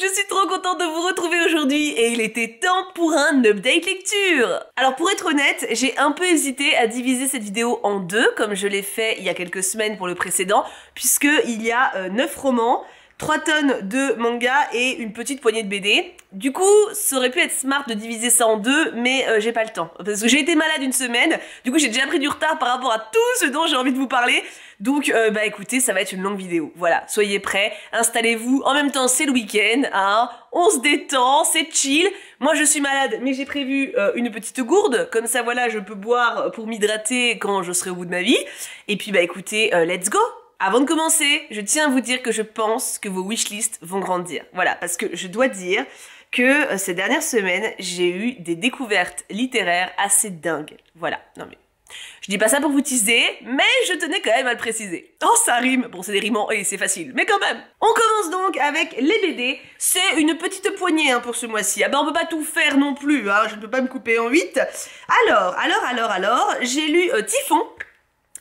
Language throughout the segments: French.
Je suis trop contente de vous retrouver aujourd'hui et il était temps pour un update lecture Alors pour être honnête, j'ai un peu hésité à diviser cette vidéo en deux, comme je l'ai fait il y a quelques semaines pour le précédent, puisqu'il y a euh, neuf 9 romans, 3 tonnes de manga et une petite poignée de BD. Du coup, ça aurait pu être smart de diviser ça en deux, mais euh, j'ai pas le temps. Parce que j'ai été malade une semaine, du coup j'ai déjà pris du retard par rapport à tout ce dont j'ai envie de vous parler. Donc, euh, bah écoutez, ça va être une longue vidéo. Voilà, soyez prêts, installez-vous. En même temps, c'est le week-end, hein on se détend, c'est chill. Moi, je suis malade, mais j'ai prévu euh, une petite gourde. Comme ça, voilà, je peux boire pour m'hydrater quand je serai au bout de ma vie. Et puis, bah écoutez, let's go avant de commencer, je tiens à vous dire que je pense que vos wishlists vont grandir. Voilà, parce que je dois dire que euh, ces dernières semaines, j'ai eu des découvertes littéraires assez dingues. Voilà, non mais... Je dis pas ça pour vous teaser, mais je tenais quand même à le préciser. Oh, ça rime Bon, c'est des rimes et c'est facile, mais quand même On commence donc avec les BD. C'est une petite poignée hein, pour ce mois-ci. Ah ben, on peut pas tout faire non plus, hein. je ne peux pas me couper en 8. Alors, alors, alors, alors, j'ai lu euh, Typhon,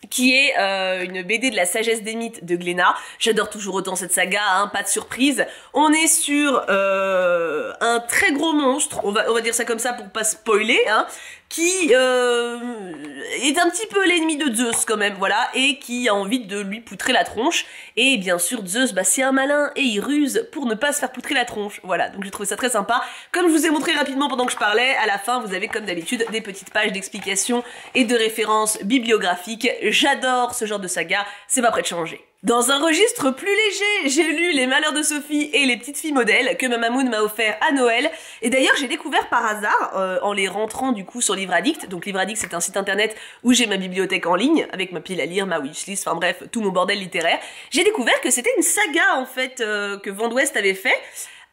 qui est euh, une BD de la sagesse des mythes de Glénat. J'adore toujours autant cette saga, hein, pas de surprise. On est sur euh, un très gros monstre, on va, on va dire ça comme ça pour pas spoiler, hein, qui euh, est un petit peu l'ennemi de Zeus quand même, voilà, et qui a envie de lui poutrer la tronche. Et bien sûr, Zeus, bah, c'est un malin et il ruse pour ne pas se faire poutrer la tronche. Voilà, donc j'ai trouvé ça très sympa. Comme je vous ai montré rapidement pendant que je parlais, à la fin, vous avez comme d'habitude des petites pages d'explications et de références bibliographiques. J'adore ce genre de saga, c'est pas prêt de changer. Dans un registre plus léger, j'ai lu Les Malheurs de Sophie et Les Petites Filles Modèles que Mamamoun m'a offert à Noël. Et d'ailleurs, j'ai découvert par hasard, euh, en les rentrant du coup sur Livradict, Donc Livradict c'est un site internet où j'ai ma bibliothèque en ligne, avec ma pile à lire, ma wishlist, enfin bref, tout mon bordel littéraire. J'ai découvert que c'était une saga en fait euh, que Van avait fait,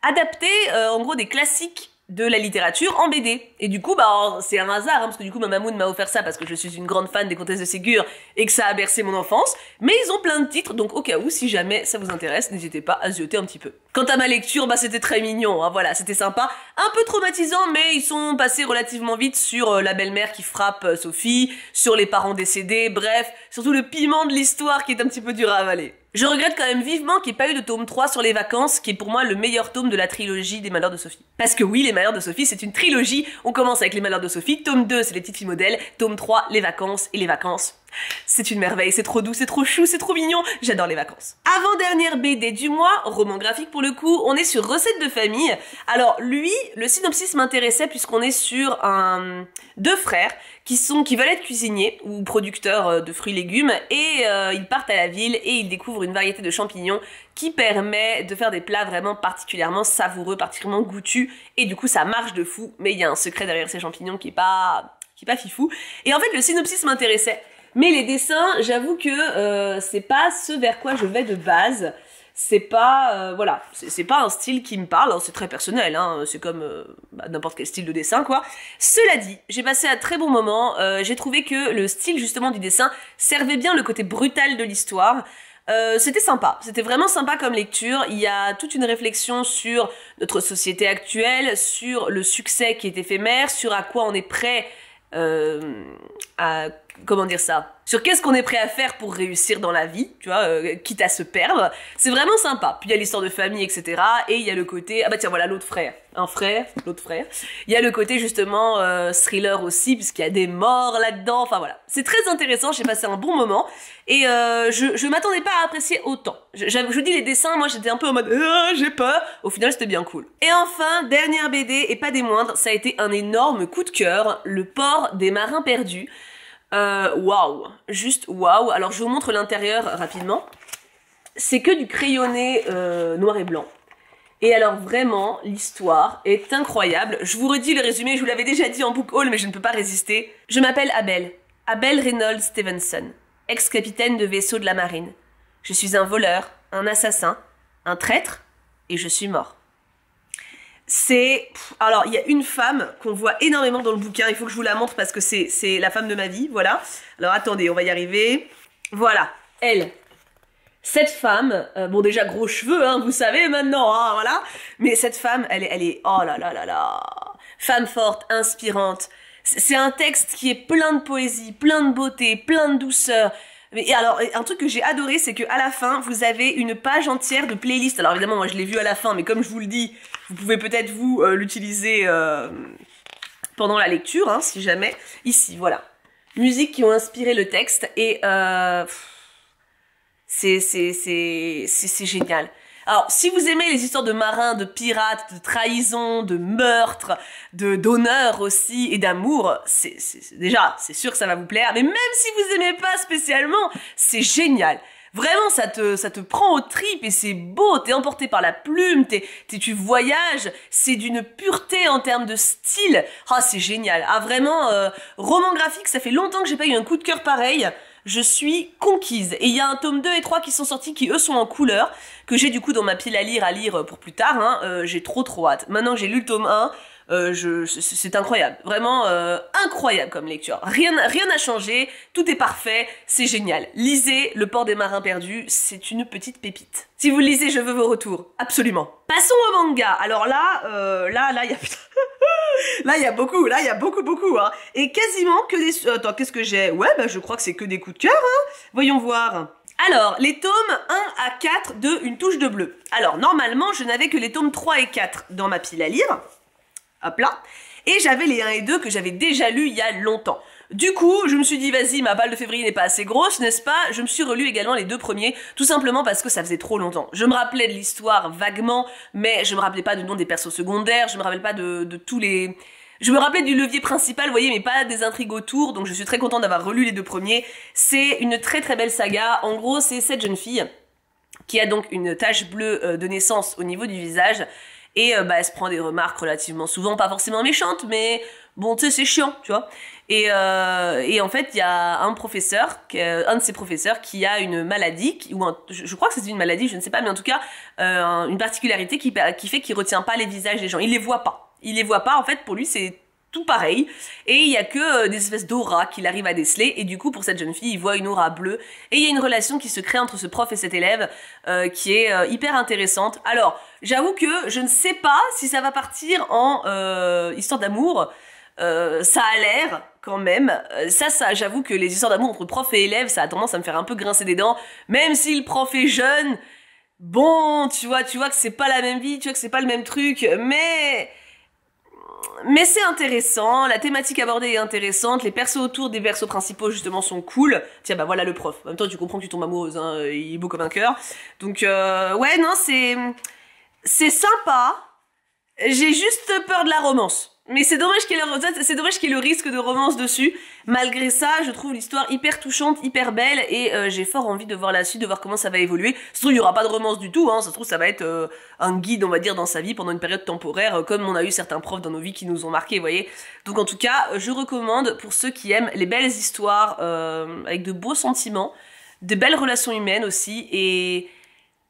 adaptée euh, en gros des classiques de la littérature en BD. Et du coup, bah, c'est un hasard, hein, parce que du coup, ma mamoun m'a offert ça parce que je suis une grande fan des Comtesses de Ségur et que ça a bercé mon enfance. Mais ils ont plein de titres, donc au cas où, si jamais ça vous intéresse, n'hésitez pas à zioter un petit peu. Quant à ma lecture, bah, c'était très mignon, hein, voilà, c'était sympa. Un peu traumatisant, mais ils sont passés relativement vite sur euh, la belle-mère qui frappe euh, Sophie, sur les parents décédés, bref, surtout le piment de l'histoire qui est un petit peu dur à avaler. Je regrette quand même vivement qu'il n'y ait pas eu de tome 3 sur les vacances, qui est pour moi le meilleur tome de la trilogie des Malheurs de Sophie. Parce que oui, les Malheurs de Sophie, c'est une trilogie. On commence avec les Malheurs de Sophie, tome 2, c'est les petites filles modèles, tome 3, les vacances, et les vacances, c'est une merveille, c'est trop doux, c'est trop chou, c'est trop mignon, j'adore les vacances. Avant-dernière BD du mois, roman graphique pour le coup, on est sur Recette de famille. Alors lui, le synopsis m'intéressait puisqu'on est sur un... deux frères qui sont qui veulent être cuisiniers ou producteurs euh, de fruits et légumes et euh, ils partent à la ville et ils découvrent une variété de champignons qui permet de faire des plats vraiment particulièrement savoureux, particulièrement goûtus et du coup ça marche de fou mais il y a un secret derrière ces champignons qui est pas qui pas fifou et en fait le synopsis m'intéressait mais les dessins, j'avoue que euh, c'est pas ce vers quoi je vais de base. C'est pas euh, voilà, c'est pas un style qui me parle. Hein. C'est très personnel, hein. c'est comme euh, bah, n'importe quel style de dessin quoi. Cela dit, j'ai passé un très bon moment. j'ai trouvé que le style justement du dessin servait bien le côté brutal de l'histoire. c'était sympa, c'était vraiment sympa comme lecture. Il y a toute une réflexion sur notre société actuelle, sur le succès qui est éphémère, sur à quoi on est prêt à comment dire ça sur qu'est-ce qu'on est prêt à faire pour réussir dans la vie, tu vois, euh, quitte à se perdre. C'est vraiment sympa. Puis il y a l'histoire de famille, etc. Et il y a le côté, ah bah tiens, voilà l'autre frère. Un frère, l'autre frère. Il y a le côté justement euh, thriller aussi, puisqu'il y a des morts là-dedans. Enfin voilà. C'est très intéressant, j'ai passé un bon moment. Et euh, je, je m'attendais pas à apprécier autant. Je, vous dis, les dessins, moi j'étais un peu en mode, j'ai peur. Au final, c'était bien cool. Et enfin, dernière BD, et pas des moindres, ça a été un énorme coup de cœur, Le port des marins perdus. Euh, waouh wow. Juste waouh Alors je vous montre l'intérieur rapidement. C'est que du crayonné euh, noir et blanc. Et alors vraiment, l'histoire est incroyable. Je vous redis le résumé, je vous l'avais déjà dit en book haul, mais je ne peux pas résister. Je m'appelle Abel. Abel Reynolds Stevenson, ex-capitaine de vaisseau de la marine. Je suis un voleur, un assassin, un traître, et je suis mort c'est. Alors, il y a une femme qu'on voit énormément dans le bouquin. Il faut que je vous la montre parce que c'est la femme de ma vie. Voilà. Alors, attendez, on va y arriver. Voilà. Elle. Cette femme, euh, bon déjà gros cheveux, hein, vous savez maintenant, hein, voilà. Mais cette femme, elle, est, elle est, oh là là là là, femme forte, inspirante. C'est un texte qui est plein de poésie, plein de beauté, plein de douceur. et alors, un truc que j'ai adoré, c'est que la fin, vous avez une page entière de playlist. Alors évidemment, moi je l'ai vu à la fin, mais comme je vous le dis, vous pouvez peut-être vous euh, l'utiliser euh, pendant la lecture, hein, si jamais. Ici, voilà. Musique qui ont inspiré le texte et euh, c'est génial. Alors, si vous aimez les histoires de marins, de pirates, de trahison, de meurtre, de d'honneur aussi et d'amour, c'est déjà c'est sûr que ça va vous plaire. Mais même si vous aimez pas spécialement, c'est génial. Vraiment, ça te, ça te prend aux tripes et c'est beau. T'es emporté par la plume, t'es, tu voyages. C'est d'une pureté en termes de style. Ah, c'est génial. Ah, vraiment, euh, roman graphique, ça fait longtemps que j'ai pas eu un coup de cœur pareil je suis conquise. Et il y a un tome 2 et 3 qui sont sortis, qui eux sont en couleur, que j'ai du coup dans ma pile à lire, à lire pour plus tard. Hein. Euh, j'ai trop trop hâte. Maintenant j'ai lu le tome 1, euh, c'est incroyable, vraiment euh, incroyable comme lecture. Rien, rien n'a changé, tout est parfait, c'est génial. Lisez Le port des marins perdus, c'est une petite pépite. Si vous lisez, je veux vos retours, absolument. Passons au manga. Alors là, euh, là, là, il y a là, il y a beaucoup, là, il y a beaucoup, beaucoup, hein. Et quasiment que des. Attends, qu'est-ce que j'ai Ouais, bah, je crois que c'est que des coups de cœur, hein. Voyons voir. Alors, les tomes 1 à 4 de Une touche de bleu. Alors, normalement, je n'avais que les tomes 3 et 4 dans ma pile à lire. Hop là. Et j'avais les 1 et 2 que j'avais déjà lus il y a longtemps. Du coup, je me suis dit, vas-y, ma balle de février n'est pas assez grosse, n'est-ce pas Je me suis relu également les deux premiers, tout simplement parce que ça faisait trop longtemps. Je me rappelais de l'histoire vaguement, mais je me rappelais pas du nom des persos secondaires, je me rappelle pas de, tous les... Je me rappelais du levier principal, vous voyez, mais pas des intrigues autour, donc je suis très content d'avoir relu les deux premiers. C'est une très très belle saga. En gros, c'est cette jeune fille qui a donc une tache bleue euh, de naissance au niveau du visage et euh, bah, elle se prend des remarques relativement souvent, pas forcément méchantes, mais bon, tu sais, c'est chiant, tu vois. Et, euh, en fait, il y a un professeur, un de ses professeurs, qui a une maladie, ou je crois que c'est une maladie, je ne sais pas, mais en tout cas, euh, une particularité bah, qui, fait qu'il retient pas les visages des gens. Il les voit pas. Il les voit pas. En fait, pour lui, c'est tout pareil. Et il y a que des espèces d'aura qu'il arrive à déceler. Et du coup, pour cette jeune fille, il voit une aura bleue. Et il y a une relation qui se crée entre ce prof et cet élève qui est hyper intéressante. Alors, J'avoue que je ne sais pas si ça va partir en euh, histoire d'amour. Euh, ça a l'air quand même. Euh, ça, ça, j'avoue que les histoires d'amour entre prof et élève, ça a tendance à me faire un peu grincer des dents. Même si le prof est jeune, bon, tu vois, tu vois que c'est pas la même vie, tu vois que c'est pas le même truc, mais mais c'est intéressant, la thématique abordée est intéressante, les persos autour des persos principaux justement sont cool. Tiens bah voilà le prof. En même temps tu comprends que tu tombes amoureuse, hein, il est beau comme un cœur. Donc ouais non c'est c'est sympa. J'ai juste peur de la romance. Mais c'est dommage qu'il y ait le risque de romance dessus. Malgré ça, je trouve l'histoire hyper touchante, hyper belle, et euh, j'ai fort envie de voir la suite, de voir comment ça va évoluer. Ça il n'y aura pas de romance du tout, hein. ça se trouve, ça va être euh, un guide, on va dire, dans sa vie pendant une période temporaire, euh, comme on a eu certains profs dans nos vies qui nous ont marqués, vous voyez. Donc en tout cas, je recommande pour ceux qui aiment les belles histoires, avec de beaux sentiments, de belles relations humaines aussi, et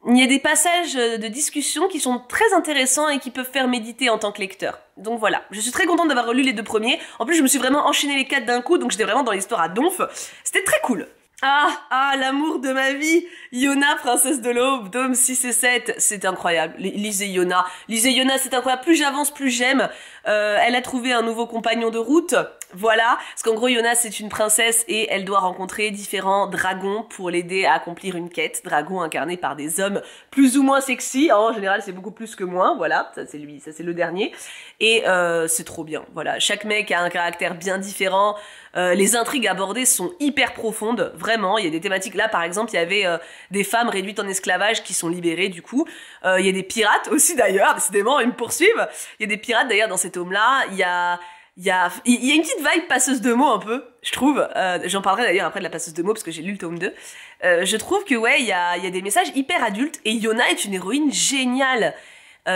il y a des passages euh, de discussion qui sont très intéressants et qui peuvent faire méditer en tant que lecteur. Donc voilà, je suis très contente d'avoir relu les deux premiers. En plus, je me suis vraiment enchaîné les quatre d'un coup, donc j'étais vraiment dans l'histoire à donf. C'était très cool. Ah, ah, l'amour de ma vie Yona, princesse de l'aube, tome 6 et 7, c'est incroyable. Lisez Yona. Lisez Yona, c'est incroyable. Plus j'avance, plus j'aime. Euh, elle a trouvé un nouveau compagnon de route. Voilà, parce qu'en gros Yona c'est une princesse et elle doit rencontrer différents dragons pour l'aider à accomplir une quête. Dragons incarnés par des hommes plus ou moins sexy, en général c'est beaucoup plus que moins, voilà, ça c'est lui, ça c'est le dernier. Et euh, c'est trop bien, voilà, chaque mec a un caractère bien différent, euh, les intrigues abordées sont hyper profondes, vraiment. Il y a des thématiques là, par exemple, il y avait euh, des femmes réduites en esclavage qui sont libérées du coup. Euh, il y a des pirates aussi d'ailleurs, décidément, ils me poursuivent. Il y a des pirates d'ailleurs dans cet homme là Il y a il y a, une petite vibe passeuse de mots un peu, je trouve. J'en parlerai d'ailleurs après de la passeuse de mots parce que j'ai lu le tome 2. je trouve que ouais, il y a, des messages hyper adultes et Yona est une héroïne géniale.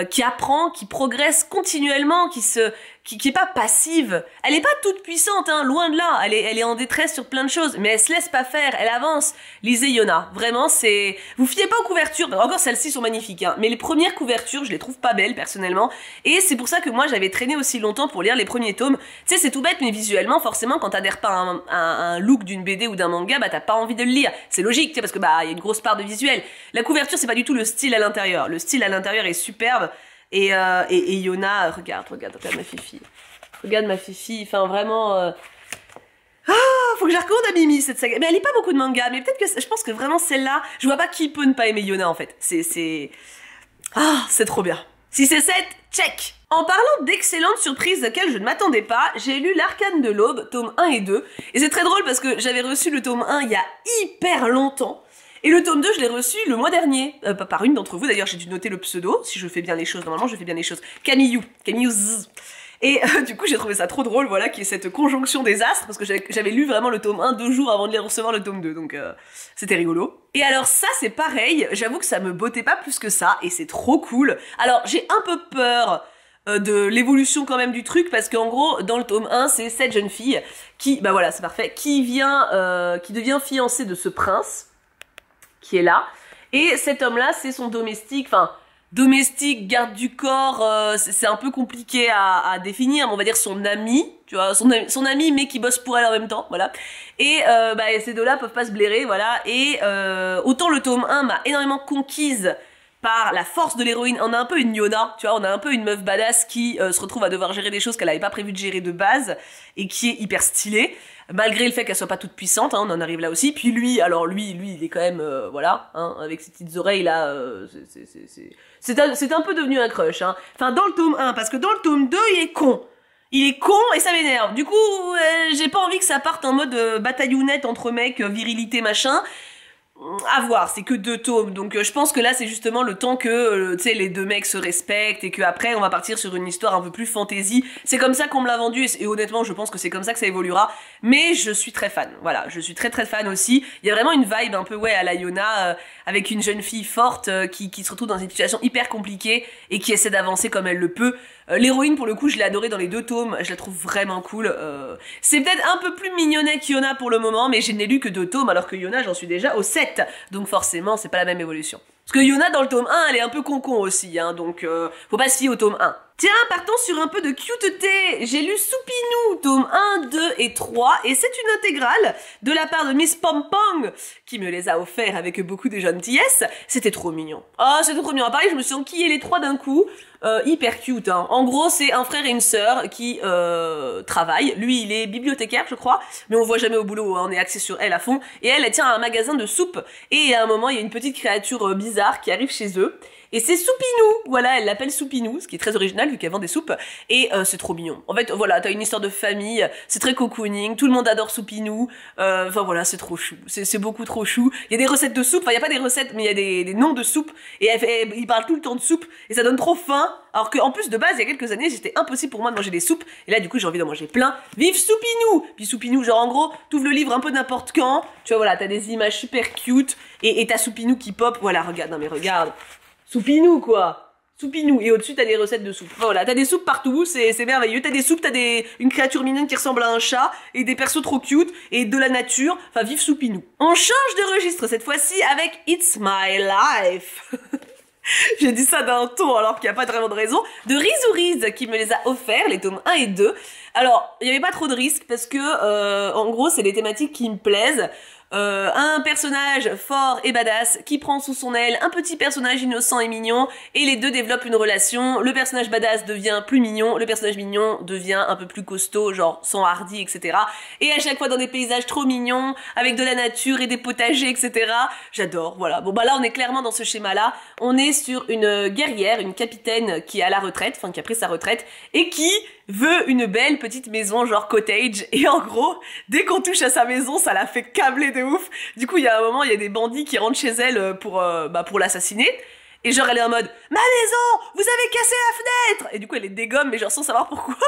qui apprend, qui progresse continuellement, qui se qui, qui est pas passive. Elle n'est pas toute puissante, hein, loin de là. Elle est, elle est en détresse sur plein de choses, mais elle se laisse pas faire, elle avance. Lisez Yona, vraiment, c'est. Vous fiez pas aux couvertures. Encore celles-ci sont magnifiques, hein. mais les premières couvertures, je les trouve pas belles personnellement, et c'est pour ça que moi j'avais traîné aussi longtemps pour lire les premiers tomes. Tu sais, c'est tout bête, mais visuellement, forcément, quand t'adhères pas à un, look d'une BD ou d'un manga, bah t'as pas envie de le lire. C'est logique, tu sais, parce que bah y a une grosse part de visuel. La couverture, c'est pas du tout le style à l'intérieur. Le style à l'intérieur est superbe. Euh, et, Yona, euh, regarde, regarde, regarde ma fifi. Regarde ma fifi, enfin vraiment... Euh, ah, faut que je à Mimi cette saga. Mais elle est pas beaucoup de manga, mais peut-être que je pense que vraiment celle-là, je vois pas qui peut ne pas aimer Yona en fait. C'est... c'est... Ah, c'est trop bien. Si c'est 7, check en parlant d'excellentes surprises auxquelles je ne m'attendais pas, j'ai lu L'Arcane de l'Aube, tome 1 et 2, et c'est très drôle parce que j'avais reçu le tome 1 il y a hyper longtemps, et le tome 2, je l'ai reçu le mois dernier, euh, par une d'entre vous. D'ailleurs, j'ai dû noter le pseudo, si je fais bien les choses. Normalement, je fais bien les choses. Camillou. Camillou Et euh, du coup, j'ai trouvé ça trop drôle, voilà, qui est cette conjonction des astres, parce que j'avais lu vraiment le tome 1 deux jours avant de les recevoir le tome 2, donc euh, c'était rigolo. Et alors ça, c'est pareil, j'avoue que ça me bottait pas plus que ça, et c'est trop cool. Alors, j'ai un peu peur de l'évolution quand même du truc parce qu'en gros dans le tome 1 c'est cette jeune fille qui bah voilà c'est parfait qui vient qui devient fiancée de ce prince qui est là. Et cet homme-là, c'est son domestique, enfin, domestique, garde du corps, euh, c'est un peu compliqué à, définir, mais on va dire son ami, tu vois, son, ami, mais qui bosse pour elle en même temps, voilà. Et euh, bah, ces deux-là peuvent pas se blairer, voilà. Et euh, autant le tome 1 m'a énormément conquise la force de l'héroïne. On a un peu une Yona, tu vois, on a un peu une meuf badass qui euh, se retrouve à devoir gérer des choses qu'elle n'avait pas prévu de gérer de base et qui est hyper stylée, malgré le fait qu'elle soit pas toute puissante, hein, on en arrive là aussi. Puis lui, alors lui, lui, il est quand même, euh, voilà, hein, avec ses petites oreilles là, euh, c'est un, un, peu devenu un crush. Hein. Enfin, dans le tome 1, parce que dans le tome 2, il est con. Il est con et ça m'énerve. Du coup, j'ai pas envie que ça parte en mode bataillonnette entre mecs, virilité, machin à voir, c'est que deux tomes, donc euh, je pense que là c'est justement le temps que euh, tu sais les deux mecs se respectent et qu'après on va partir sur une histoire un peu plus fantaisie. C'est comme ça qu'on me l'a vendu et, honnêtement je pense que c'est comme ça que ça évoluera. Mais je suis très fan, voilà, je suis très très fan aussi. Il y a vraiment une vibe un peu ouais à la Yona euh, avec une jeune fille forte qui, qui se retrouve dans une situation hyper compliquée et qui essaie d'avancer comme elle le peut. Euh, l'héroïne, pour le coup, je l'ai adorée dans les deux tomes, je la trouve vraiment cool. Euh, c'est peut-être un peu plus mignonnet qu'Yona pour le moment, mais je n'ai lu que deux tomes, alors que Yona, j'en suis déjà au 7. Donc forcément, c'est pas la même évolution. Parce que Yona, dans le tome 1, elle est un peu con aussi, hein. donc euh, faut pas se fier au tome 1. Tiens, partons sur un peu de cuteté. J'ai lu Soupinou, tome 1, 2 et 3, et c'est une intégrale de la part de Miss Pompong, qui me les a offerts avec beaucoup de gentillesse. C'était trop mignon. Oh, c'était trop mignon. À Paris, je me suis enquillée les trois d'un coup. Euh, hyper cute. Hein. En gros, c'est un frère et une sœur qui euh, travaillent. Lui, il est bibliothécaire, je crois, mais on voit jamais au boulot. Hein. On est axé sur elle à fond. Et elle, elle tient un magasin de soupe. Et à un moment, il y a une petite créature euh, bizarre qui arrive chez eux et c'est Soupinou Voilà, elle l'appelle Soupinou, ce qui est très original vu qu'elle vend des soupes. Et euh, c'est trop mignon. En fait, voilà, t'as une histoire de famille, c'est très cocooning, tout le monde adore Soupinou. Euh, enfin voilà, c'est trop chou. C'est beaucoup trop chou. Il y a des recettes de soupe, enfin il n'y a pas des recettes, mais il y a des, noms de soupe. Et elle, parlent il parle tout le temps de soupe, et ça donne trop faim. Alors qu'en plus, de base, il y a quelques années, c'était impossible pour moi de manger des soupes. Et là, du coup, j'ai envie d'en manger plein. Vive Soupinou Puis Soupinou, genre en gros, t'ouvres le livre un peu n'importe quand. Tu vois, voilà, t'as des images super cute. Et t'as Soupinou qui pop. Voilà, regarde, mais regarde. Soupinou, quoi. Soupinou. Et au-dessus, t'as des recettes de soupe. Voilà, t'as des soupes partout, c'est merveilleux. T'as des soupes, t'as une créature mignonne qui ressemble à un chat, et des persos trop cute, et de la nature. Enfin, vive Soupinou. On change de registre cette fois-ci avec It's My Life. J'ai dit ça d'un ton alors qu'il n'y a pas vraiment de raison. De Riz qui me les a offerts, les tomes 1 et 2. Alors, il n'y avait pas trop de risques parce que, euh, en gros, c'est des thématiques qui me plaisent. Euh, un personnage fort et badass qui prend sous son aile un petit personnage innocent et mignon et les deux développent une relation. Le personnage badass devient plus mignon, le personnage mignon devient un peu plus costaud, genre sans hardi, etc. Et à chaque fois dans des paysages trop mignons, avec de la nature et des potagers, etc. J'adore, voilà. Bon bah là on est clairement dans ce schéma-là. On est sur une guerrière, une capitaine qui est à la retraite, enfin qui a pris sa retraite et qui veut une belle petite maison genre cottage et en gros dès qu'on touche à sa maison ça la fait câbler de ouf du coup il y a un moment il y a des bandits qui rentrent chez elle euh, pour euh, bah, pour l'assassiner et genre elle est en mode ma maison vous avez cassé la fenêtre et du coup elle les dégomme mais genre sans savoir pourquoi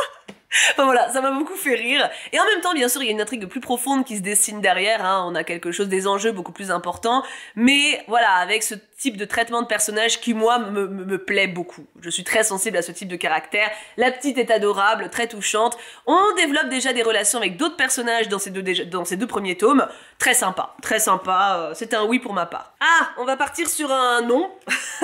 Enfin voilà, ça m'a beaucoup fait rire. Et en même temps, bien sûr, il y a une intrigue plus profonde qui se dessine derrière. Hein. On a quelque chose, des enjeux beaucoup plus importants. Mais voilà, avec ce type de traitement de personnage qui, moi, me, plaît beaucoup. Je suis très sensible à ce type de caractère. La petite est adorable, très touchante. On développe déjà des relations avec d'autres personnages dans ces, deux, dans ces deux premiers tomes. Très sympa, très sympa. Euh, c'est un oui pour ma part. Ah, on va partir sur un nom.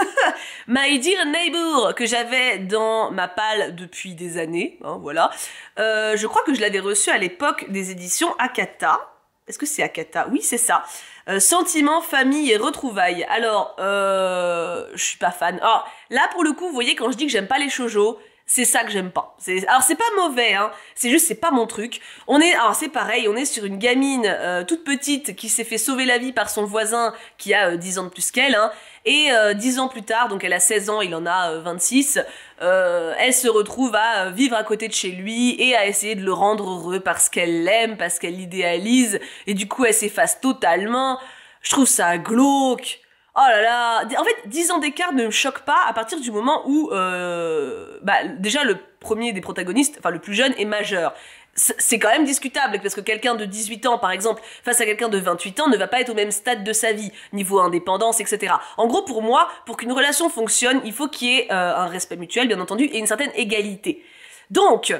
My Dear Neighbor, que j'avais dans ma palle depuis des années. Hein, voilà. Euh, je crois que je l'avais reçu à l'époque des éditions Akata. Est-ce que c'est Akata Oui, c'est ça. Euh, sentiment, famille et retrouvailles. Alors, euh, je suis pas fan. oh là, pour le coup, vous voyez, quand je dis que j'aime pas les shoujo, c'est ça que j'aime pas. Alors c'est pas mauvais, hein. c'est juste c'est pas mon truc. On est, alors c'est pareil, on est sur une gamine euh, toute petite qui s'est fait sauver la vie par son voisin qui a 10 euh, ans de plus qu'elle, hein. et euh, 10 ans plus tard, donc elle a 16 ans, il en a 26, euh, elle se retrouve à vivre à côté de chez lui et à essayer de le rendre heureux parce qu'elle l'aime, parce qu'elle l'idéalise, et du coup elle s'efface totalement. Je trouve ça glauque. Oh là là En fait, 10 ans d'écart ne me choque pas à partir du moment où, euh, bah, déjà, le premier des protagonistes, enfin le plus jeune, est majeur. C'est quand même discutable, parce que quelqu'un de 18 ans, par exemple, face à quelqu'un de 28 ans, ne va pas être au même stade de sa vie, niveau indépendance, etc. En gros, pour moi, pour qu'une relation fonctionne, il faut qu'il y ait euh, un respect mutuel, bien entendu, et une certaine égalité. Donc,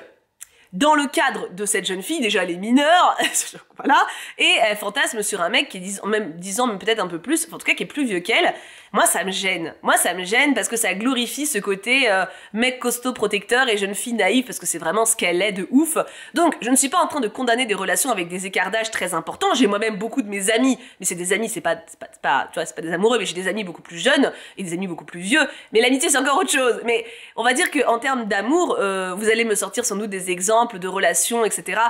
dans le cadre de cette jeune fille, déjà elle est mineure, voilà, et elle fantasme sur un mec qui est 10 ans, même, 10 ans, peut-être un peu plus, en tout cas qui est plus vieux qu'elle. Moi, ça me gêne. Moi, ça me gêne parce que ça glorifie ce côté euh, mec costaud protecteur et jeune fille naïve parce que c'est vraiment ce qu'elle est de ouf. Donc, je ne suis pas en train de condamner des relations avec des écardages très importants. J'ai moi-même beaucoup de mes amis, mais c'est des amis, c'est pas, pas, pas, pas des amoureux, mais j'ai des amis beaucoup plus jeunes et des amis beaucoup plus vieux. Mais l'amitié, c'est encore autre chose. Mais on va dire qu'en termes d'amour, euh, vous allez me sortir sans doute des exemples de relations, etc.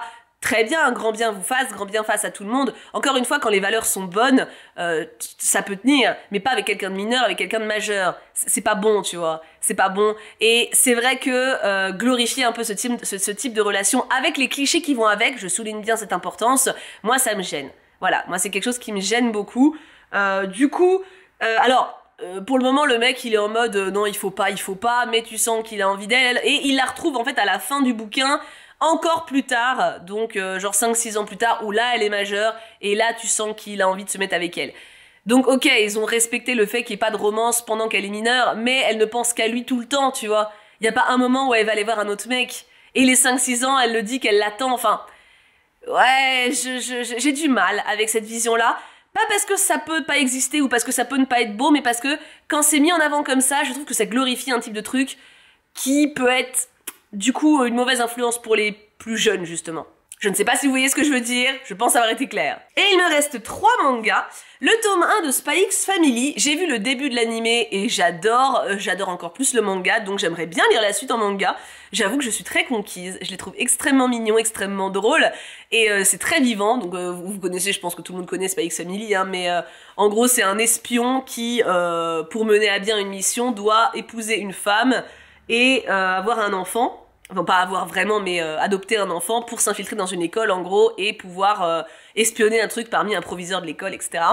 Très bien, grand bien vous fasse, grand bien face à tout le monde. Encore une fois, quand les valeurs sont bonnes, euh, ça peut tenir, mais pas avec quelqu'un de mineur, avec quelqu'un de majeur. C'est pas bon, tu vois. C'est pas bon. Et c'est vrai que euh, glorifier un peu ce type, ce, type de relation avec les clichés qui vont avec, je souligne bien cette importance, moi ça me gêne. Voilà, moi c'est quelque chose qui me gêne beaucoup. Euh, du coup, alors pour le moment le mec il est en mode non il faut pas, il faut pas, mais tu sens qu'il a envie d'elle et il la retrouve en fait à la fin du bouquin encore plus tard, donc euh, genre 5-6 ans plus tard, où là elle est majeure et là tu sens qu'il a envie de se mettre avec elle. Donc ok, ils ont respecté le fait qu'il n'y ait pas de romance pendant qu'elle est mineure, mais elle ne pense qu'à lui tout le temps, tu vois. Il n'y a pas un moment où elle va aller voir un autre mec. Et les 5-6 ans, elle le dit qu'elle l'attend, enfin... Ouais, j'ai du mal avec cette vision-là. Pas parce que ça peut pas exister ou parce que ça peut ne pas être beau, mais parce que quand c'est mis en avant comme ça, je trouve que ça glorifie un type de truc qui peut être du coup une mauvaise influence pour les plus jeunes justement. Je ne sais pas si vous voyez ce que je veux dire, je pense avoir été claire. Et il me reste trois mangas. Le tome 1 de Spy Family, j'ai vu le début de l'animé et j'adore, euh, j'adore encore plus le manga, donc j'aimerais bien lire la suite en manga. J'avoue que je suis très conquise, je les trouve extrêmement mignons, extrêmement drôles, et euh, c'est très vivant, donc euh, vous, connaissez, je pense que tout le monde connaît Spy Family, hein, mais en gros c'est un espion qui, pour mener à bien une mission, doit épouser une femme et avoir un enfant vont pas avoir vraiment, mais euh, adopter un enfant pour s'infiltrer dans une école en gros et pouvoir euh, espionner un truc parmi un proviseur de l'école, etc.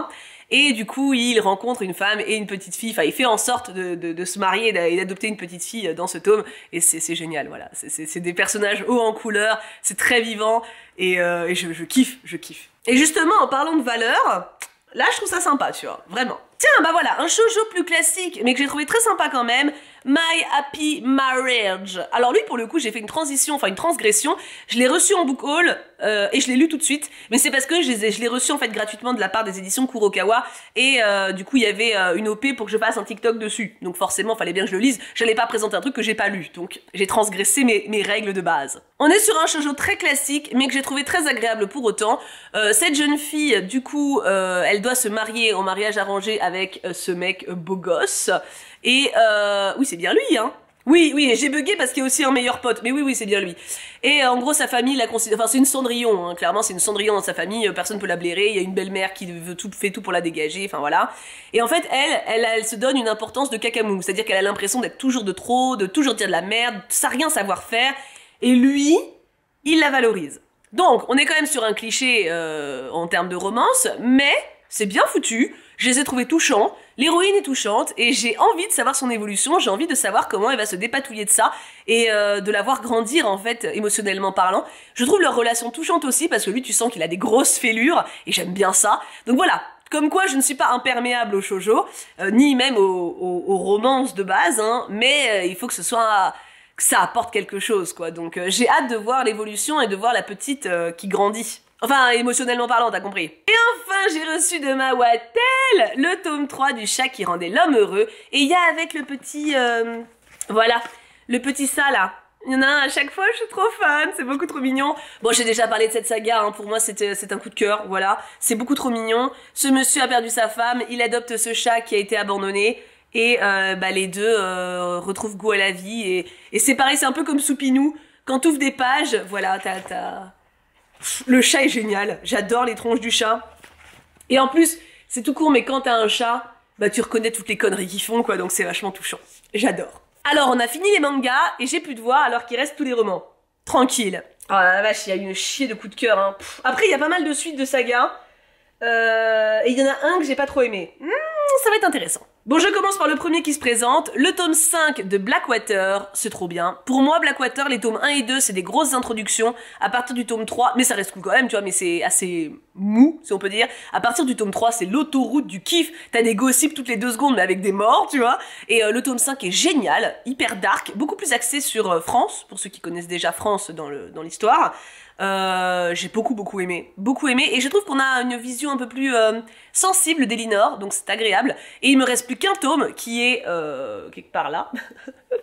Et du coup, il rencontre une femme et une petite fille. Enfin, il fait en sorte de, de, se marier et d'adopter une petite fille euh, dans ce tome. Et c'est génial, voilà. C'est des personnages hauts en couleur, c'est très vivant et, je, kiffe, je kiffe. Et justement, en parlant de valeur, là, je trouve ça sympa, tu vois, vraiment. Tiens, bah voilà, un shoujo plus classique, mais que j'ai trouvé très sympa quand même, My Happy Marriage. Alors lui, pour le coup, j'ai fait une transition, enfin une transgression. Je l'ai reçu en book haul euh, et je l'ai lu tout de suite. Mais c'est parce que je, l'ai reçu en fait gratuitement de la part des éditions Kurokawa et euh, du coup il y avait euh, une OP pour que je fasse un TikTok dessus. Donc forcément, fallait bien que je le lise. J'allais pas présenter un truc que j'ai pas lu, donc j'ai transgressé mes, mes, règles de base. On est sur un shoujo très classique, mais que j'ai trouvé très agréable pour autant. cette jeune fille, du coup, elle doit se marier en mariage arrangé avec ce mec beau gosse. Et euh, oui, c'est bien lui, hein. Oui, oui, j'ai bugué parce qu'il est aussi un meilleur pote. Mais oui, oui, c'est bien lui. Et euh, en gros, sa famille la considère. Enfin, c'est une Cendrillon, hein. clairement, c'est une Cendrillon dans sa famille. Euh, personne peut la blairer. Il y a une belle-mère qui veut fait tout pour la dégager. Enfin, voilà. Et en fait, elle, elle, se donne une importance de cacamou. C'est-à-dire qu'elle a l'impression d'être toujours de trop, de toujours dire de la merde, sans rien savoir faire. Et lui, il la valorise. Donc, on est quand même sur un cliché en termes de romance, mais c'est bien foutu. Je les ai trouvés touchants. L'héroïne est touchante et j'ai envie de savoir son évolution. J'ai envie de savoir comment elle va se dépatouiller de ça et euh, de la voir grandir en fait émotionnellement parlant. Je trouve leur relation touchante aussi parce que lui, tu sens qu'il a des grosses fêlures et j'aime bien ça. Donc voilà, comme quoi, je ne suis pas imperméable au shoujo, euh, ni même aux, romances de base, hein, mais euh, il faut que ce soit ça apporte quelque chose, quoi. Donc j'ai hâte de voir l'évolution et de voir la petite qui grandit. Enfin, émotionnellement parlant, t'as compris. Et enfin, j'ai reçu de ma Wattel le tome 3 du chat qui rendait l'homme heureux. Et il y a avec le petit... Euh, voilà, le petit ça là. Il y en a à chaque fois, je suis trop fan, c'est beaucoup trop mignon. Bon, j'ai déjà parlé de cette saga, hein, pour moi euh, c'est un coup de cœur, voilà. C'est beaucoup trop mignon. Ce monsieur a perdu sa femme, il adopte ce chat qui a été abandonné. Et euh, bah, les deux euh, retrouvent goût à la vie. Et, et c'est pareil, c'est un peu comme Soupinou. Quand ouvres des pages, voilà, t'as... Le chat est génial. J'adore les tronches du chat. Et en plus, c'est tout court, mais quand t'as un chat, bah tu reconnais toutes les conneries qu'ils font, quoi. Donc c'est vachement touchant. J'adore. Alors, on a fini les mangas et j'ai plus de voix alors qu'il reste tous les romans. Tranquille. Oh la vache, il y a une chier de coup de cœur. Hein. Après, il y a pas mal de suites de sagas. Euh, et il y en a un que j'ai pas trop aimé. Hmm, ça va être intéressant. Bon, je commence par le premier qui se présente, le tome 5 de Blackwater, c'est trop bien. Pour moi, Blackwater, les tomes 1 et 2, c'est des grosses introductions. À partir du tome 3, mais ça reste cool quand même, tu vois, mais c'est assez mou, si on peut dire. À partir du tome 3, c'est l'autoroute du kiff. T'as des gossips toutes les deux secondes, mais avec des morts, tu vois. Et euh, le tome 5 est génial, hyper dark, beaucoup plus axé sur euh, France, pour ceux qui connaissent déjà France dans l'histoire. Euh, j'ai beaucoup beaucoup aimé, beaucoup aimé, et je trouve qu'on a une vision un peu plus euh, sensible d'Elinor, donc c'est agréable. Et il me reste plus qu'un tome qui est euh, quelque part là.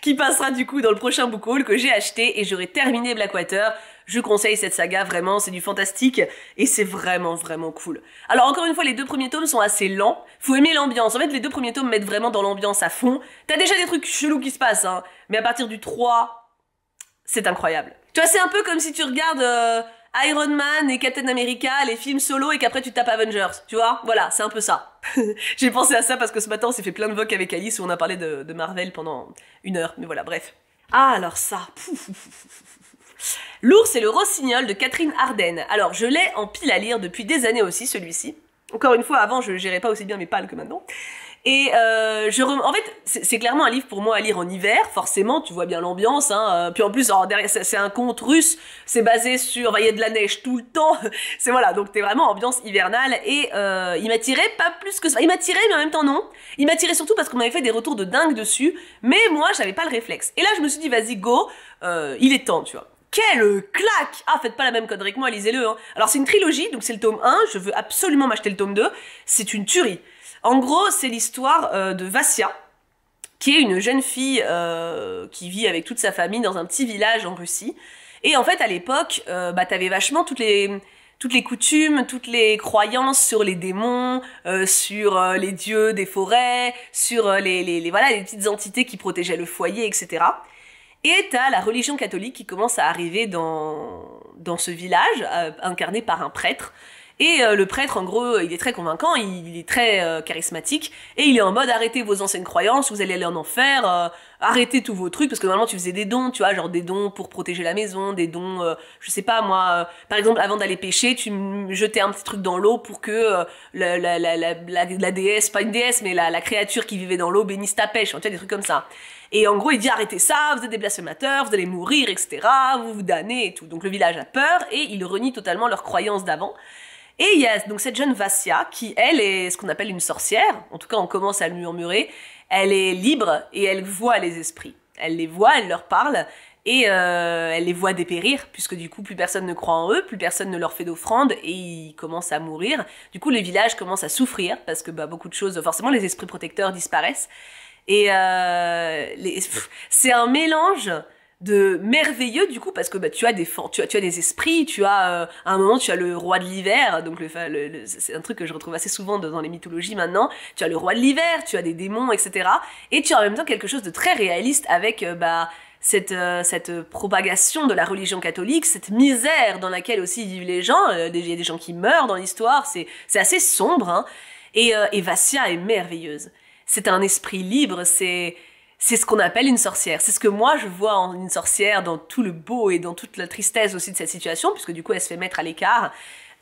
qui passera du coup dans le prochain book haul que j'ai acheté et j'aurai terminé Blackwater. Je conseille cette saga vraiment, c'est du fantastique et c'est vraiment vraiment cool. Alors encore une fois, les deux premiers tomes sont assez lents. Faut aimer l'ambiance. En fait, les deux premiers tomes mettent vraiment dans l'ambiance à fond. T'as déjà des trucs chelous qui se passent, hein. mais à partir du 3, c'est incroyable. Tu vois, c'est un peu comme si tu regardes euh, Iron Man et Captain America, les films solo, et qu'après tu tapes Avengers. Tu vois Voilà, c'est un peu ça. J'ai pensé à ça parce que ce matin, on s'est fait plein de vocs avec Alice où on a parlé de, Marvel pendant une heure. Mais voilà, bref. Ah, alors ça. L'ours et le rossignol de Catherine Arden. Alors, je l'ai en pile à lire depuis des années aussi, celui-ci. Encore une fois, avant, je gérais pas aussi bien mes pales que maintenant. Et euh, je en fait, c'est clairement un livre pour moi à lire en hiver, forcément, tu vois bien l'ambiance. Hein. Euh, puis en plus, c'est un conte russe, c'est basé sur, il y a de la neige tout le temps. c'est voilà, donc t'es vraiment ambiance hivernale. Et euh, il m'attirait pas plus que ça. Il m'attirait, mais en même temps non. Il m'attirait surtout parce qu'on avait fait des retours de dingue dessus, mais moi, j'avais pas le réflexe. Et là, je me suis dit, vas-y, go, euh, il est temps, tu vois. quel claque Ah, faites pas la même connerie que moi, lisez-le. Hein. Alors c'est une trilogie, donc c'est le tome 1, je veux absolument m'acheter le tome 2. C'est une tuerie. En gros, c'est l'histoire euh, de Vassia, qui est une jeune fille euh, qui vit avec toute sa famille dans un petit village en Russie. Et en fait, à l'époque, euh, bah, t'avais vachement toutes les toutes les coutumes, toutes les croyances sur les démons, sur les dieux des forêts, sur les, les, les petites entités qui protégeaient le foyer, etc. Et t'as la religion catholique qui commence à arriver dans dans ce village, incarnée par un prêtre et euh, le prêtre, en gros, il est très convaincant, il, est très euh, charismatique, et il est en mode arrêtez vos anciennes croyances, vous allez aller en enfer, euh, arrêtez tous vos trucs, parce que normalement tu faisais des dons, tu vois, genre des dons pour protéger la maison, des dons, je sais pas moi, par exemple, avant d'aller pêcher, tu jetais un petit truc dans l'eau pour que la, la, déesse, pas une déesse, mais la, créature qui vivait dans l'eau bénisse ta pêche, tu vois, des trucs comme ça. Et en gros, il dit arrêtez ça, vous êtes des blasphémateurs, vous allez mourir, etc., vous vous damnez et tout. Donc le village a peur et il renie totalement leurs croyances d'avant. Et il y a donc cette jeune Vassia qui, elle, est ce qu'on appelle une sorcière, en tout cas on commence à le murmurer, elle est libre et elle voit les esprits. Elle les voit, elle leur parle, et euh, elle les voit dépérir, puisque du coup plus personne ne croit en eux, plus personne ne leur fait d'offrande, et ils commencent à mourir. Du coup les villages commencent à souffrir, parce que bah, beaucoup de choses, forcément les esprits protecteurs disparaissent. Et euh, c'est un mélange de merveilleux du coup parce que bah, tu as des tu as, tu as des esprits tu as euh, un moment tu as le roi de l'hiver donc le, c'est un truc que je retrouve assez souvent dans les mythologies maintenant tu as le roi de l'hiver tu as des démons etc et tu as en même temps quelque chose de très réaliste avec euh, bah cette, euh, cette propagation de la religion catholique, cette misère dans laquelle aussi vivent les gens, il y a des gens qui meurent dans l'histoire, c'est assez sombre, hein. et Vassia est merveilleuse. C'est un esprit libre, c'est c'est ce qu'on appelle une sorcière. C'est ce que moi je vois en une sorcière dans tout le beau et dans toute la tristesse aussi de cette situation, puisque du coup elle se fait mettre à l'écart.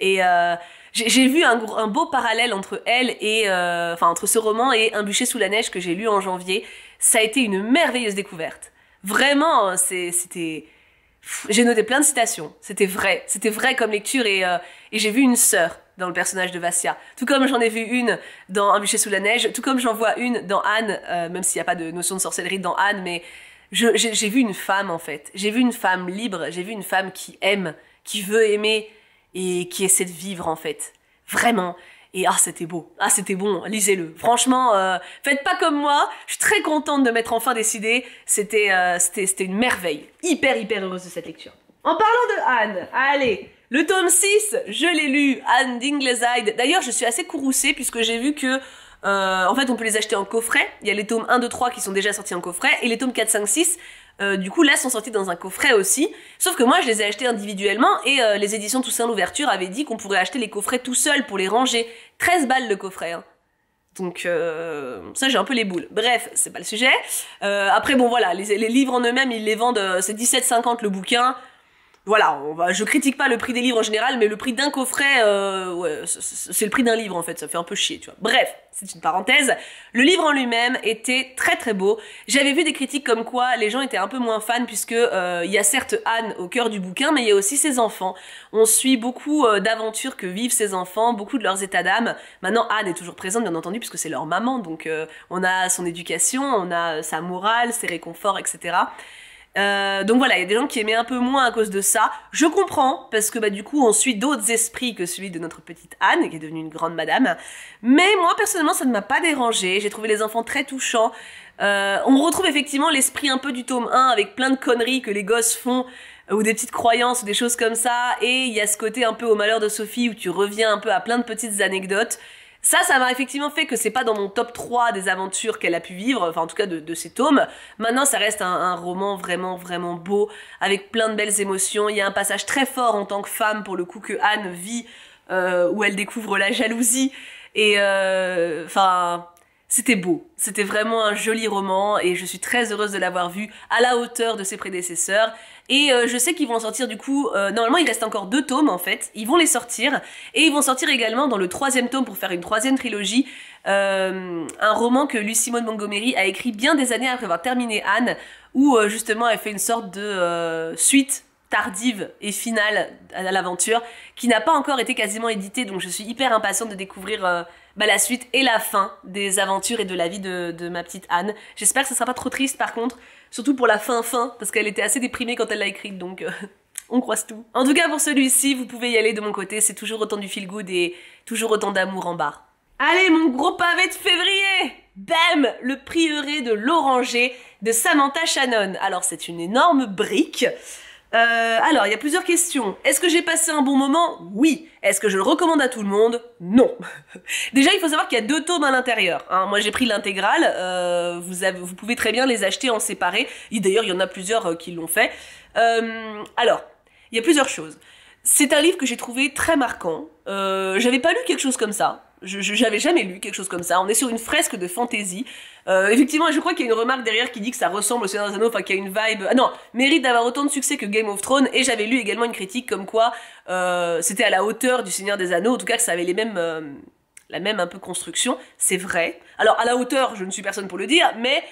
Et euh, j'ai vu un, beau parallèle entre elle et, euh, enfin entre ce roman et Un bûcher sous la neige que j'ai lu en janvier. Ça a été une merveilleuse découverte. Vraiment, euh, c'était, j'ai noté plein de citations. C'était vrai, c'était vrai comme lecture et, et j'ai vu une sœur dans le personnage de Vassia. Tout comme j'en ai vu une dans Un bûcher sous la neige, tout comme j'en vois une dans Anne, euh, même s'il n'y a pas de notion de sorcellerie dans Anne, mais j'ai vu une femme en fait. J'ai vu une femme libre, j'ai vu une femme qui aime, qui veut aimer et qui essaie de vivre en fait. Vraiment. Et ah, c'était beau. Ah, c'était bon. Lisez-le. Franchement, euh, faites pas comme moi. Je suis très contente de m'être enfin décidée. Euh, c'était c'était une merveille. Hyper, hyper heureuse de cette lecture. En parlant de Anne, allez, le tome 6, je l'ai lu, Anne d'Ingleside. D'ailleurs, je suis assez courroucée puisque j'ai vu que euh, en fait, on peut les acheter en coffret. Il y a les tomes 1, 2, 3 qui sont déjà sortis en coffret. Et les tomes 4, 5, 6, du coup, là, sont sortis dans un coffret aussi. Sauf que moi, je les ai achetés individuellement. Et euh, les éditions Toussaint L'Ouverture avaient dit qu'on pourrait acheter les coffrets tout seul pour les ranger. 13 balles de coffret. Hein. Donc euh, ça j'ai un peu les boules. Bref, c'est pas le sujet. après bon voilà, les, les livres en eux-mêmes ils les vendent, c'est 17,50 le bouquin, voilà, je critique pas le prix des livres en général, mais le prix d'un coffret, euh, c'est le prix d'un livre en fait, ça fait un peu chier, tu vois. Bref, c'est une parenthèse. Le livre en lui-même était très très beau. J'avais vu des critiques comme quoi les gens étaient un peu moins fans puisque euh, il y a certes Anne au cœur du bouquin, mais il y a aussi ses enfants. On suit beaucoup euh, d'aventures que vivent ses enfants, beaucoup de leurs états d'âme. Maintenant Anne est toujours présente bien entendu puisque c'est leur maman, donc on a son éducation, on a sa morale, ses réconforts, etc. Euh, donc voilà, il y a des gens qui aimaient un peu moins à cause de ça. Je comprends, parce que bah, du coup, on suit d'autres esprits que celui de notre petite Anne, qui est devenue une grande madame. Mais moi, personnellement, ça ne m'a pas dérangé. J'ai trouvé les enfants très touchants. Euh, on retrouve effectivement l'esprit un peu du tome 1, avec plein de conneries que les gosses font euh, ou des petites croyances ou des choses comme ça. Et il y a ce côté un peu au malheur de Sophie où tu reviens un peu à plein de petites anecdotes. Ça, ça m'a effectivement fait que c'est pas dans mon top 3 des aventures qu'elle a pu vivre, enfin en tout cas de, de ses tomes. Maintenant, ça reste un, roman vraiment, vraiment beau, avec plein de belles émotions. Il y a un passage très fort en tant que femme, pour le coup, que Anne vit, euh, où elle découvre la jalousie. Et euh, enfin, c'était beau, c'était vraiment un joli roman et je suis très heureuse de l'avoir vu à la hauteur de ses prédécesseurs. Et euh, je sais qu'ils vont sortir du coup, euh, normalement il reste encore deux tomes en fait, ils vont les sortir et ils vont sortir également dans le troisième tome pour faire une troisième trilogie, euh, un roman que Lucie Montgomery a écrit bien des années après avoir terminé Anne, où justement elle fait une sorte de suite tardive et finale à l'aventure qui n'a pas encore été quasiment édité, donc je suis hyper impatiente de découvrir bah, la suite et la fin des aventures et de la vie de, ma petite Anne. J'espère que ça sera pas trop triste par contre, surtout pour la fin fin, parce qu'elle était assez déprimée quand elle l'a écrite, donc euh, on croise tout. En tout cas pour celui-ci, vous pouvez y aller de mon côté, c'est toujours autant du feel good et toujours autant d'amour en barre. Allez mon gros pavé de février Bam Le prieuré e de l'oranger de Samantha Shannon. Alors c'est une énorme brique euh, alors, il y a plusieurs questions. Est-ce que j'ai passé un bon moment Oui. Est-ce que je le recommande à tout le monde Non. Déjà, il faut savoir qu'il y a deux tomes à l'intérieur. Hein. Moi, j'ai pris l'intégrale. Euh, vous, pouvez très bien les acheter en séparé. D'ailleurs, il y en a plusieurs euh, qui l'ont fait. alors, il y a plusieurs choses. C'est un livre que j'ai trouvé très marquant. J'avais pas lu quelque chose comme ça. J'avais jamais lu quelque chose comme ça. On est sur une fresque de fantaisie. Euh, effectivement, je crois qu'il y a une remarque derrière qui dit que ça ressemble au Seigneur des Anneaux, enfin qu'il y a une vibe. Ah non, mérite d'avoir autant de succès que Game of Thrones. Et j'avais lu également une critique comme quoi euh, c'était à la hauteur du Seigneur des Anneaux, en tout cas que ça avait les mêmes, euh, la même un peu construction. C'est vrai. Alors à la hauteur, je ne suis personne pour le dire, mais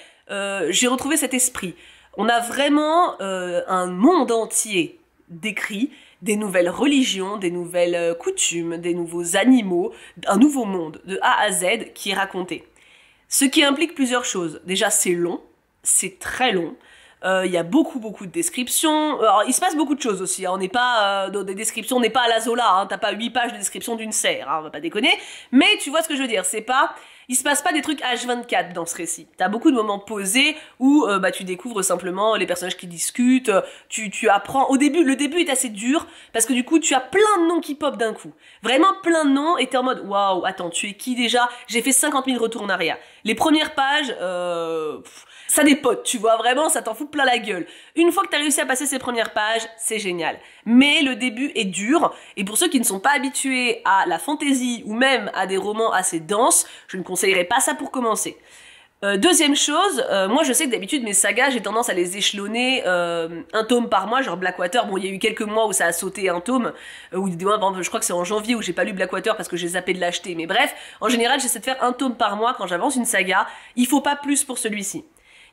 j'ai retrouvé cet esprit. On a vraiment un monde entier décrit des nouvelles religions, des nouvelles euh, coutumes, des nouveaux animaux, un nouveau monde de A à Z qui est raconté. Ce qui implique plusieurs choses. Déjà, c'est long, c'est très long. Euh, il y a beaucoup beaucoup de descriptions. Alors, il se passe beaucoup de choses aussi. Hein. On n'est pas euh, dans des descriptions, on n'est pas à la Zola. Hein. T'as pas 8 pages de description d'une serre, hein. on va pas déconner. Mais tu vois ce que je veux dire. C'est pas il se passe pas des trucs H24 dans ce récit. T'as beaucoup de moments posés où euh, bah, tu découvres simplement les personnages qui discutent, euh, tu, tu apprends. Au début, le début est assez dur parce que du coup, tu as plein de noms qui pop d'un coup. Vraiment plein de noms et t'es en mode waouh, attends, tu es qui déjà J'ai fait 50 000 retours en arrière. Les premières pages, euh, ça dépote, tu vois, vraiment, ça t'en fout plein la gueule. Une fois que t'as réussi à passer ces premières pages, c'est génial. Mais le début est dur, et pour ceux qui ne sont pas habitués à la fantaisie ou même à des romans assez denses, je ne conseillerais pas ça pour commencer. Euh, deuxième chose, euh, moi je sais que d'habitude mes sagas, j'ai tendance à les échelonner euh, un tome par mois, genre Blackwater. Bon, il y a eu quelques mois où ça a sauté un tome, ou des je crois que c'est en janvier où j'ai pas lu Blackwater parce que j'ai zappé de l'acheter. Mais bref, en général, j'essaie de faire un tome par mois quand j'avance une saga. Il faut pas plus pour celui-ci.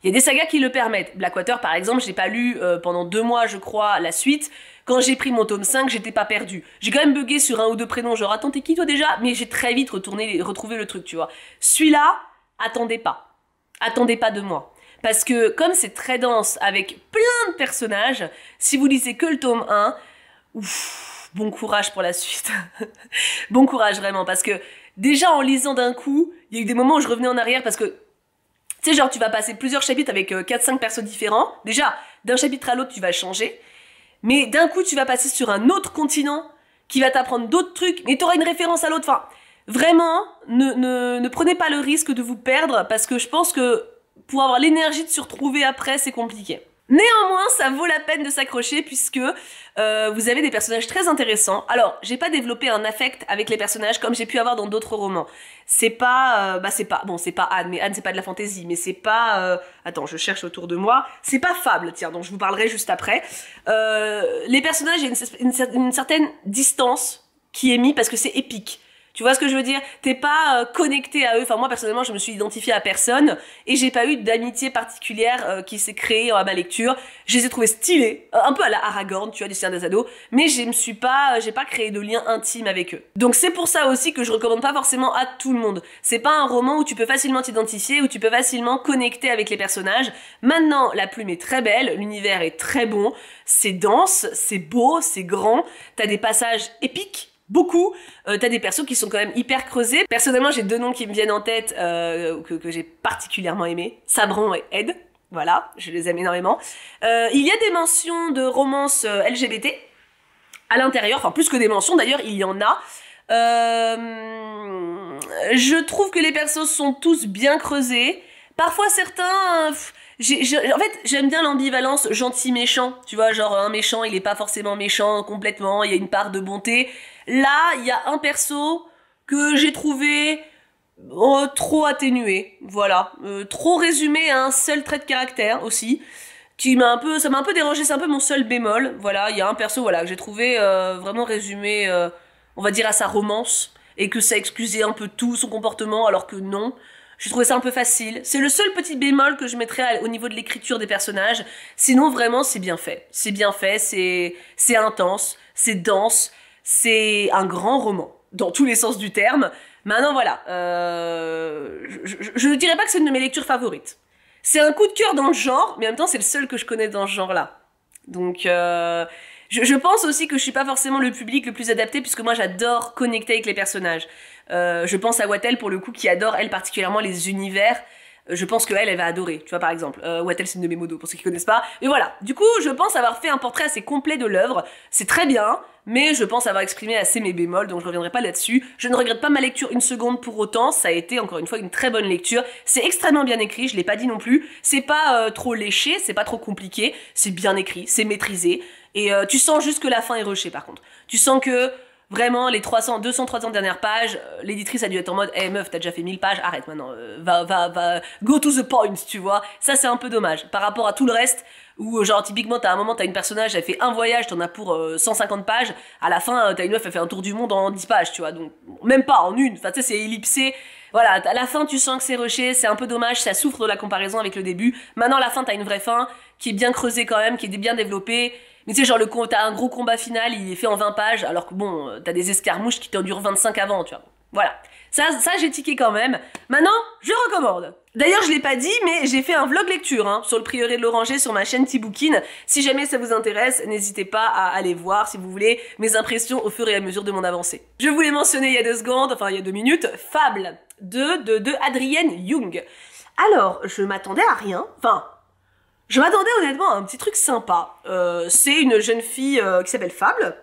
Il y a des sagas qui le permettent. Blackwater, par exemple, j'ai pas lu euh, pendant deux mois, je crois, la suite. Quand j'ai pris mon tome 5, j'étais pas perdu. J'ai quand même bugué sur un ou deux prénoms, genre attends, t'es qui toi déjà Mais j'ai très vite retourné, retrouvé le truc, tu vois. Celui-là, attendez pas. Attendez pas de moi. Parce que comme c'est très dense avec plein de personnages, si vous lisez que le tome 1, ouf, bon courage pour la suite. bon courage vraiment, parce que déjà en lisant d'un coup, il y a eu des moments où je revenais en arrière parce que tu sais, genre, tu vas passer plusieurs chapitres avec 4-5 euh, persos différents. Déjà, d'un chapitre à l'autre, tu vas changer. Mais d'un coup, tu vas passer sur un autre continent qui va t'apprendre d'autres trucs. Mais tu auras une référence à l'autre. Enfin, vraiment, ne prenez pas le risque de vous perdre parce que je pense que pour avoir l'énergie de se retrouver après, c'est compliqué. Néanmoins, ça vaut la peine de s'accrocher puisque euh, vous avez des personnages très intéressants. Alors, j'ai pas développé un affect avec les personnages comme j'ai pu avoir dans d'autres romans. C'est pas, euh, bah c'est pas, bon, c'est pas Anne, mais Anne c'est pas de la fantaisie, mais c'est pas, euh, attends, je cherche autour de moi. C'est pas Fable, tiens, donc je vous parlerai juste après. les personnages, il y a une certaine distance qui est mise parce que c'est épique. Tu vois ce que je veux dire T'es pas euh, connecté à eux. Enfin moi personnellement, je me suis identifié à personne et j'ai pas eu d'amitié particulière euh, qui s'est créée euh, à ma lecture. Je les ai trouvés stylés, un peu à la Aragorn, tu vois, des Seigneur des Ados, mais je me suis pas, j'ai pas créé de lien intime avec eux. Donc c'est pour ça aussi que je recommande pas forcément à tout le monde. C'est pas un roman où tu peux facilement t'identifier, où tu peux facilement connecter avec les personnages. Maintenant, la plume est très belle, l'univers est très bon, c'est dense, c'est beau, c'est grand, t'as des passages épiques beaucoup. Euh, t'as des persos qui sont quand même hyper creusés. Personnellement, j'ai deux noms qui me viennent en tête euh, que, j'ai particulièrement aimés. Sabron et Ed. Voilà, je les aime énormément. Euh, il y a des mentions de romance LGBT à l'intérieur, enfin plus que des mentions d'ailleurs, il y en a. je trouve que les persos sont tous bien creusés. Parfois certains en fait, j'aime bien l'ambivalence gentil-méchant. Tu vois, genre un méchant, il est pas forcément méchant complètement, il y a une part de bonté. Là, il y a un perso que j'ai trouvé euh, trop atténué, voilà, euh, trop résumé à un seul trait de caractère aussi. Qui m'a un peu, ça m'a un peu dérangé, c'est un peu mon seul bémol. Voilà, il y a un perso, voilà, que j'ai trouvé euh, vraiment résumé, on va dire à sa romance, et que ça excusait un peu tout son comportement, alors que non. J'ai trouvé ça un peu facile. C'est le seul petit bémol que je mettrais au niveau de l'écriture des personnages. Sinon, vraiment, c'est bien fait. C'est bien fait, c'est intense, c'est dense, c'est un grand roman, dans tous les sens du terme. Maintenant, voilà. Euh, je ne dirais pas que c'est une de mes lectures favorites. C'est un coup de cœur dans le genre, mais en même temps, c'est le seul que je connais dans ce genre-là. Donc, euh, je, pense aussi que je suis pas forcément le public le plus adapté, puisque moi, j'adore connecter avec les personnages. Euh, je pense à Wattel pour le coup qui adore elle particulièrement les univers. Euh, je pense que elle, va adorer, tu vois par exemple. Euh, Wattel, c'est une de mes modos pour ceux qui connaissent pas. Mais voilà. Du coup, je pense avoir fait un portrait assez complet de l'œuvre. C'est très bien, mais je pense avoir exprimé assez mes bémols, donc je reviendrai pas là-dessus. Je ne regrette pas ma lecture une seconde pour autant. Ça a été encore une fois une très bonne lecture. C'est extrêmement bien écrit, je l'ai pas dit non plus. C'est pas trop léché, c'est pas trop compliqué. C'est bien écrit, c'est maîtrisé. Et tu sens juste que la fin est rushée par contre. Tu sens que Vraiment, les 300, 200, 300 dernières pages, euh, l'éditrice a dû être en mode, hey eh, meuf, t'as déjà fait 1000 pages, arrête maintenant, euh, va, va, go to the point, tu vois. Ça, c'est un peu dommage. Par rapport à tout le reste, où, euh, genre, typiquement, t'as un moment, t'as une personnage, elle fait un voyage, t'en as pour 150 pages, à la fin, t'as une meuf, elle fait un tour du monde en 10 pages, tu vois. Donc, même pas en une, enfin, tu sais, c'est ellipsé. Voilà, à la fin, tu sens que c'est rushé, c'est un peu dommage, ça souffre de la comparaison avec le début. Maintenant, à la fin, t'as une vraie fin, qui est bien creusée quand même, qui est bien développée, mais tu sais, genre, le, t'as un gros combat final, il est fait en 20 pages, alors que bon, euh, t'as des escarmouches qui t'endurent durent 25 avant, tu vois. Voilà. Ça, ça j'ai tiqué quand même. Maintenant, je recommande. D'ailleurs, je l'ai pas dit, mais j'ai fait un vlog lecture hein, sur le prieuré de l'Oranger sur ma chaîne Tiboukine. Si jamais ça vous intéresse, n'hésitez pas à aller voir, si vous voulez, mes impressions au fur et à mesure de mon avancée. Je voulais mentionner il y a deux secondes, enfin il y a deux minutes, Fable de, de, de Adrienne Young. Alors, je m'attendais à rien. Enfin, je m'attendais honnêtement à un petit truc sympa. Euh, c'est une jeune fille euh, qui s'appelle Fable,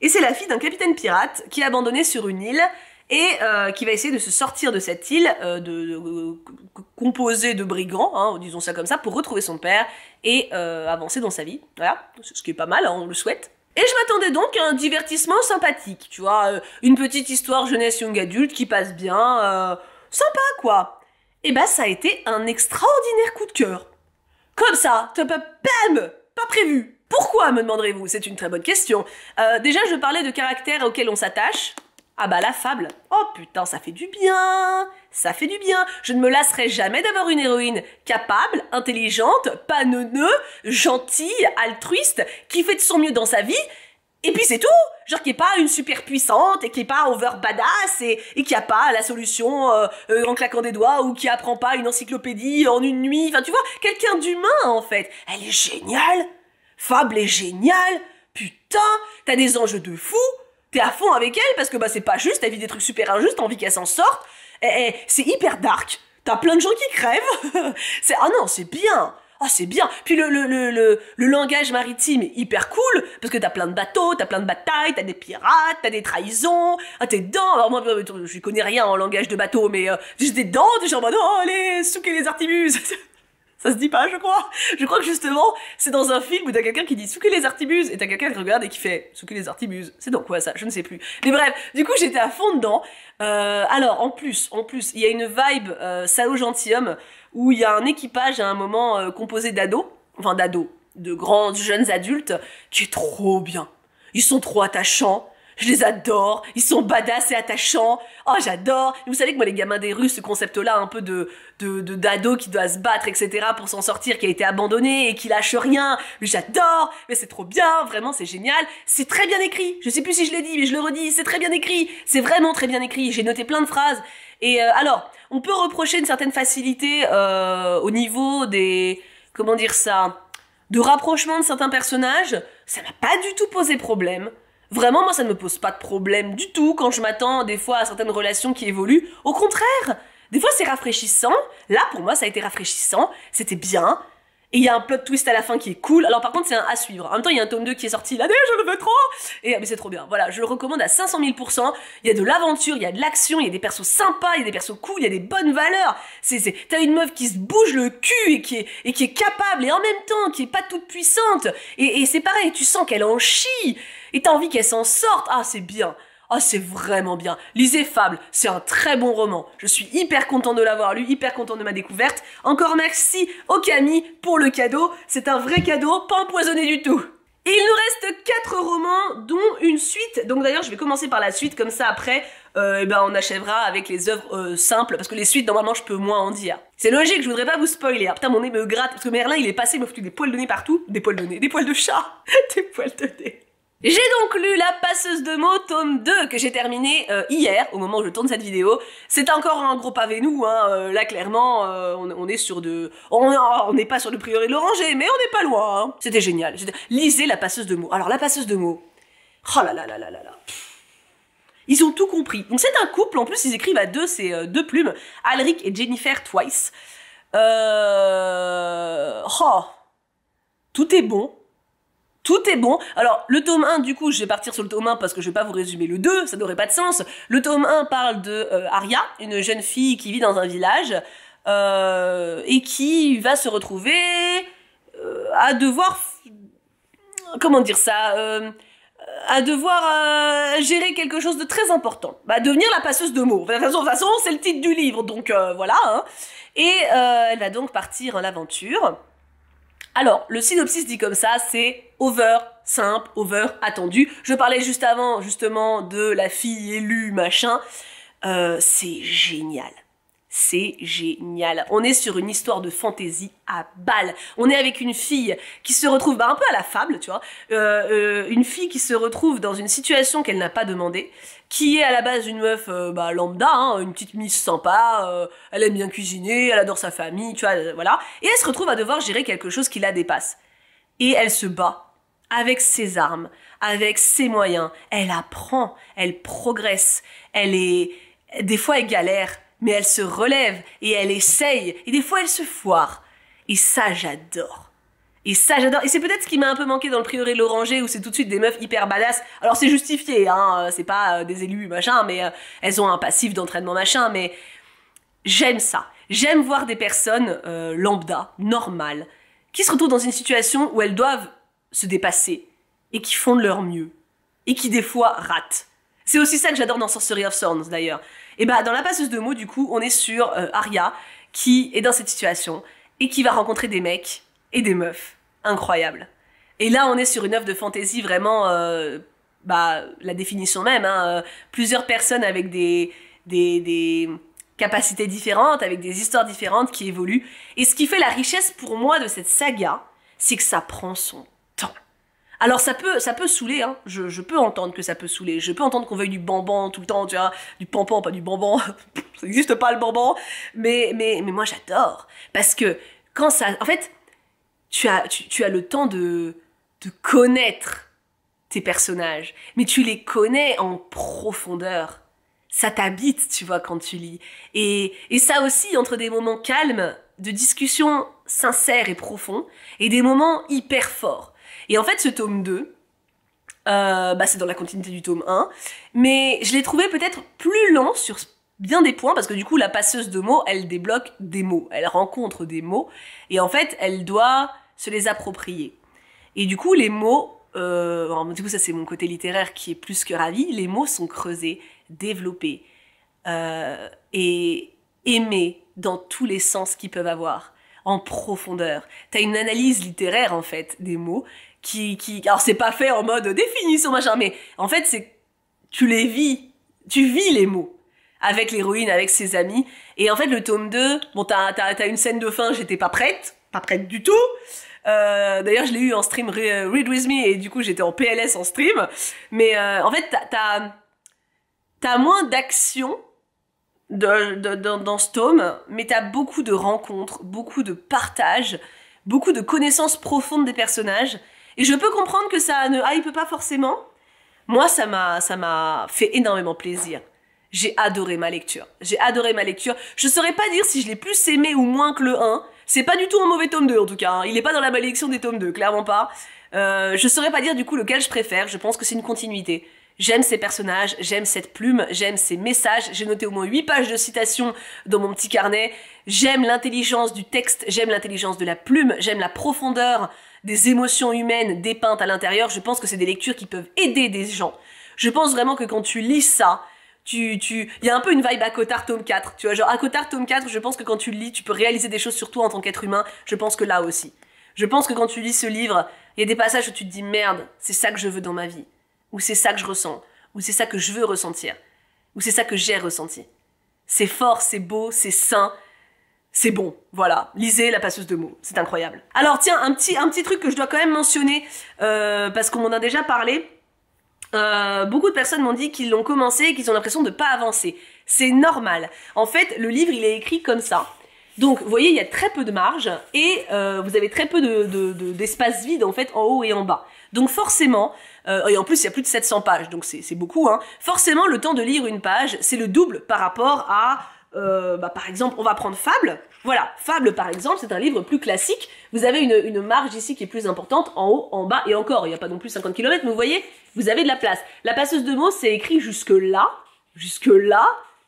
et c'est la fille d'un capitaine pirate qui est abandonné sur une île et euh, qui va essayer de se sortir de cette île de, composée de brigands, hein, disons ça comme ça, pour retrouver son père et avancer dans sa vie. Voilà, ce qui est pas mal, hein, on le souhaite. Et je m'attendais donc à un divertissement sympathique, tu vois, une petite histoire jeunesse young adulte qui passe bien, sympa quoi. Et eh bah ben, ça a été un extraordinaire coup de cœur. Comme ça, top up, bam Pas prévu Pourquoi, me demanderez-vous C'est une très bonne question. Euh, déjà, je parlais de caractère auquel on s'attache. Ah bah la fable Oh putain, ça fait du bien Ça fait du bien Je ne me lasserai jamais d'avoir une héroïne capable, intelligente, panonneuse, gentille, altruiste, qui fait de son mieux dans sa vie et puis c'est tout Genre qui est pas une super puissante et qui est pas over badass et, qui a pas la solution euh, euh, en claquant des doigts ou qui apprend pas une encyclopédie en une nuit. Enfin tu vois, quelqu'un d'humain en fait. Elle est géniale Fable est géniale Putain T'as des enjeux de fou T'es à fond avec elle parce que bah c'est pas juste, elle vit des trucs super injustes, t'as envie qu'elle s'en sorte. Et, c'est hyper dark T'as plein de gens qui crèvent. c'est ah non, c'est bien. Ah, c'est bien. Puis le, langage maritime, est hyper cool, parce que t'as plein de bateaux, t'as plein de batailles, t'as des pirates, t'as des trahisons, ah, t'es dedans. Alors moi, euh, je connais rien en langage de bateau, mais j'étais dedans, en mode Oh, allez, souquez les artibuses !» Ça se dit pas, je crois. Je crois que justement, c'est dans un film où t'as quelqu'un qui dit Souquez les artibuses et t'as quelqu'un qui regarde et qui fait Souquez les artibuses. C'est dans quoi ça Je ne sais plus. Mais bref, du coup, j'étais à fond dedans. Euh, alors, en plus, en plus, il y a une vibe euh, salaud gentilhomme où il y a un équipage à un moment euh, composé d'ados, enfin d'ados, de grands jeunes adultes, qui est trop bien. Ils sont trop attachants, je les adore, ils sont badass et attachants. Oh, j'adore. Vous savez que moi, les gamins des rues, ce concept-là, un peu de d'ado qui doit se battre, etc., pour s'en sortir, qui a été abandonné et qui lâche rien. J'adore, mais c'est trop bien, vraiment, c'est génial. C'est très bien écrit. Je sais plus si je l'ai dit, mais je le redis. C'est très bien écrit. C'est vraiment très bien écrit. J'ai noté plein de phrases. Et euh, alors, on peut reprocher une certaine facilité euh, au niveau des comment dire ça, de rapprochement de certains personnages. Ça m'a pas du tout posé problème. Vraiment, moi, ça ne me pose pas de problème du tout quand je m'attends des fois à certaines relations qui évoluent. Au contraire, des fois, c'est rafraîchissant. Là, pour moi, ça a été rafraîchissant. C'était bien. Et il y a un plot twist à la fin qui est cool. Alors par contre, c'est un à suivre. En même temps, il y a un tome 2 qui est sorti l'année, je le veux trop Et ah, mais c'est trop bien. Voilà, je le recommande à 500 000%. Il y a de l'aventure, il y a de l'action, il y a des persos sympas, il y a des persos cool, il y a des bonnes valeurs. C'est, T'as une meuf qui se bouge le cul et qui, est, et qui est capable et en même temps qui est pas toute puissante. Et, et c'est pareil, tu sens qu'elle en chie et t'as envie qu'elle s'en sorte. Ah, c'est bien. Ah, c'est vraiment bien. Lisez Fable, c'est un très bon roman. Je suis hyper content de l'avoir lu, hyper content de ma découverte. Encore merci au Camille pour le cadeau. C'est un vrai cadeau, pas empoisonné du tout. il nous reste 4 romans, dont une suite. Donc d'ailleurs, je vais commencer par la suite, comme ça après, euh, eh ben, on achèvera avec les œuvres euh, simples, parce que les suites, normalement, je peux moins en dire. C'est logique, je voudrais pas vous spoiler. Ah, putain, mon nez me gratte, parce que Merlin, il est passé, il m'a foutu des poils de nez partout. Des poils de nez, des poils de chat, des poils de nez. J'ai donc lu La passeuse de mots, tome 2, que j'ai terminé euh, hier, au moment où je tourne cette vidéo. C'est encore un gros pavé nous, hein, euh, là clairement, euh, on, est sur de... On n'est pas sur le priori de l'oranger, mais on n'est pas loin. Hein. C'était génial. Lisez La passeuse de mots. Alors La passeuse de mots... Oh là là là là là là. Ils ont tout compris. Donc c'est un couple, en plus ils écrivent à deux, c'est deux plumes, Alric et Jennifer Twice. Euh... Oh. Tout est bon, tout est bon. Alors, le tome 1, du coup, je vais partir sur le tome 1 parce que je vais pas vous résumer le 2, ça n'aurait pas de sens. Le tome 1 parle de euh, Aria, une jeune fille qui vit dans un village euh, et qui va se retrouver euh, à devoir... Comment dire ça à devoir gérer quelque chose de très important. Bah, devenir la passeuse de mots. De toute façon, c'est le titre du livre, donc voilà. Hein. Et elle va donc partir en aventure. Alors, le synopsis dit comme ça, c'est over simple, over attendu. Je parlais juste avant justement de la fille élue, machin. Euh, c'est génial. C'est génial. On est sur une histoire de fantaisie à balles. On est avec une fille qui se retrouve bah, un peu à la fable, tu vois. Euh, euh, une fille qui se retrouve dans une situation qu'elle n'a pas demandée, qui est à la base une meuf euh, bah, lambda, hein, une petite miss sympa, elle aime bien cuisiner, elle adore sa famille, tu vois, voilà. Et elle se retrouve à devoir gérer quelque chose qui la dépasse. Et elle se bat avec ses armes, avec ses moyens. Elle apprend, elle progresse, elle est... Des fois, elle galère, mais elle se relève et elle essaye, et des fois elle se foire. Et ça, j'adore. Et ça, j'adore. Et c'est peut-être ce qui m'a un peu manqué dans le prieuré de l'Oranger, où c'est tout de suite des meufs hyper badass. Alors c'est justifié, hein, euh, c'est pas euh, des élus, machin, mais euh, elles ont un passif d'entraînement, machin, mais j'aime ça. J'aime voir des personnes lambda, normales, qui se retrouvent dans une situation où elles doivent se dépasser, et qui font de leur mieux, et qui des fois ratent. C'est aussi ça que j'adore dans Sorcery of Thorns d'ailleurs. Et bah dans la passeuse de mots du coup on est sur euh, Aria Arya qui est dans cette situation et qui va rencontrer des mecs et des meufs. Incroyable. Et là on est sur une œuvre de fantaisie vraiment euh, bah la définition même. Hein, euh, plusieurs personnes avec des, des capacités différentes, avec des histoires différentes qui évoluent. Et ce qui fait la richesse pour moi de cette saga, c'est que ça prend son alors ça peut, ça peut saouler, hein. je, peux entendre que ça peut saouler, je peux entendre qu'on veuille du bamban tout le temps, tu vois, du pampan, pas du bamban, ça n'existe pas le bamban, mais, mais, mais moi j'adore, parce que quand ça... En fait, tu as, as le temps de, de connaître tes personnages, mais tu les connais en profondeur ça t'habite, tu vois, quand tu lis. Et, et, ça aussi, entre des moments calmes, de discussions sincères et profond, et des moments hyper forts. Et en fait, ce tome 2, euh, bah, c'est dans la continuité du tome 1, mais je l'ai trouvé peut-être plus lent sur bien des points, parce que du coup, la passeuse de mots, elle débloque des mots, elle rencontre des mots, et en fait, elle doit se les approprier. Et du coup, les mots, euh, du coup, ça c'est mon côté littéraire qui est plus que ravi, les mots sont creusés, développés, euh, et aimés dans tous les sens qu'ils peuvent avoir en profondeur. T'as une analyse littéraire en fait des mots qui, alors c'est pas fait en mode définition machin, mais en fait c'est, tu les vis, tu vis les mots avec l'héroïne, avec ses amis. Et en fait, le tome 2, bon, t'as, t'as, une scène de fin, j'étais pas prête, pas prête du tout. Euh, d'ailleurs, je l'ai eu en stream Read With Me, et du coup, j'étais en PLS en stream. Mais euh, en fait, t'as, moins d'action dans ce tome, mais t'as beaucoup de rencontres, beaucoup de partages, beaucoup de connaissances profondes des personnages. Et je peux comprendre que ça ne hype pas forcément. Moi, ça m'a, ça m'a fait énormément plaisir. J'ai adoré ma lecture. J'ai adoré ma lecture. Je saurais pas dire si je l'ai plus aimé ou moins que le 1. C'est pas du tout un mauvais tome 2 en tout cas. Hein. Il est pas dans la malédiction des tomes 2, clairement pas. Euh, je saurais pas dire du coup lequel je préfère. Je pense que c'est une continuité. J'aime ces personnages, j'aime cette plume, j'aime ces messages. J'ai noté au moins 8 pages de citations dans mon petit carnet. J'aime l'intelligence du texte, j'aime l'intelligence de la plume, j'aime la profondeur des émotions humaines dépeintes à l'intérieur, je pense que c'est des lectures qui peuvent aider des gens. Je pense vraiment que quand tu lis ça, tu, tu, il y a un peu une vibe à Cotard tome 4, tu vois, genre à Cotard tome 4, je pense que quand tu lis, tu peux réaliser des choses sur toi en tant qu'être humain, je pense que là aussi. Je pense que quand tu lis ce livre, il y a des passages où tu te dis merde, c'est ça que je veux dans ma vie, ou c'est ça que je ressens, ou c'est ça que je veux ressentir, ou c'est ça que j'ai ressenti. C'est fort, c'est beau, c'est sain, c'est bon, voilà. Lisez la passeuse de mots, c'est incroyable. Alors tiens, un petit, un petit truc que je dois quand même mentionner, euh, parce qu'on en a déjà parlé. Euh, beaucoup de personnes m'ont dit qu'ils l'ont commencé et qu'ils ont l'impression de ne pas avancer. C'est normal. En fait, le livre, il est écrit comme ça. Donc, vous voyez, il y a très peu de marge et euh, vous avez très peu d'espace de, vide en fait en haut et en bas. Donc forcément, et en plus il y a plus de 700 pages, donc c'est beaucoup. Hein. forcément, le temps de lire une page, c'est le double par rapport à euh, bah, par exemple, on va prendre Fable. Voilà, Fable, par exemple, c'est un livre plus classique. Vous avez une, une, marge ici qui est plus importante, en haut, en bas, et encore, il n'y a pas non plus 50 km, mais vous voyez, vous avez de la place. La passeuse de mots, c'est écrit jusque là, jusque là,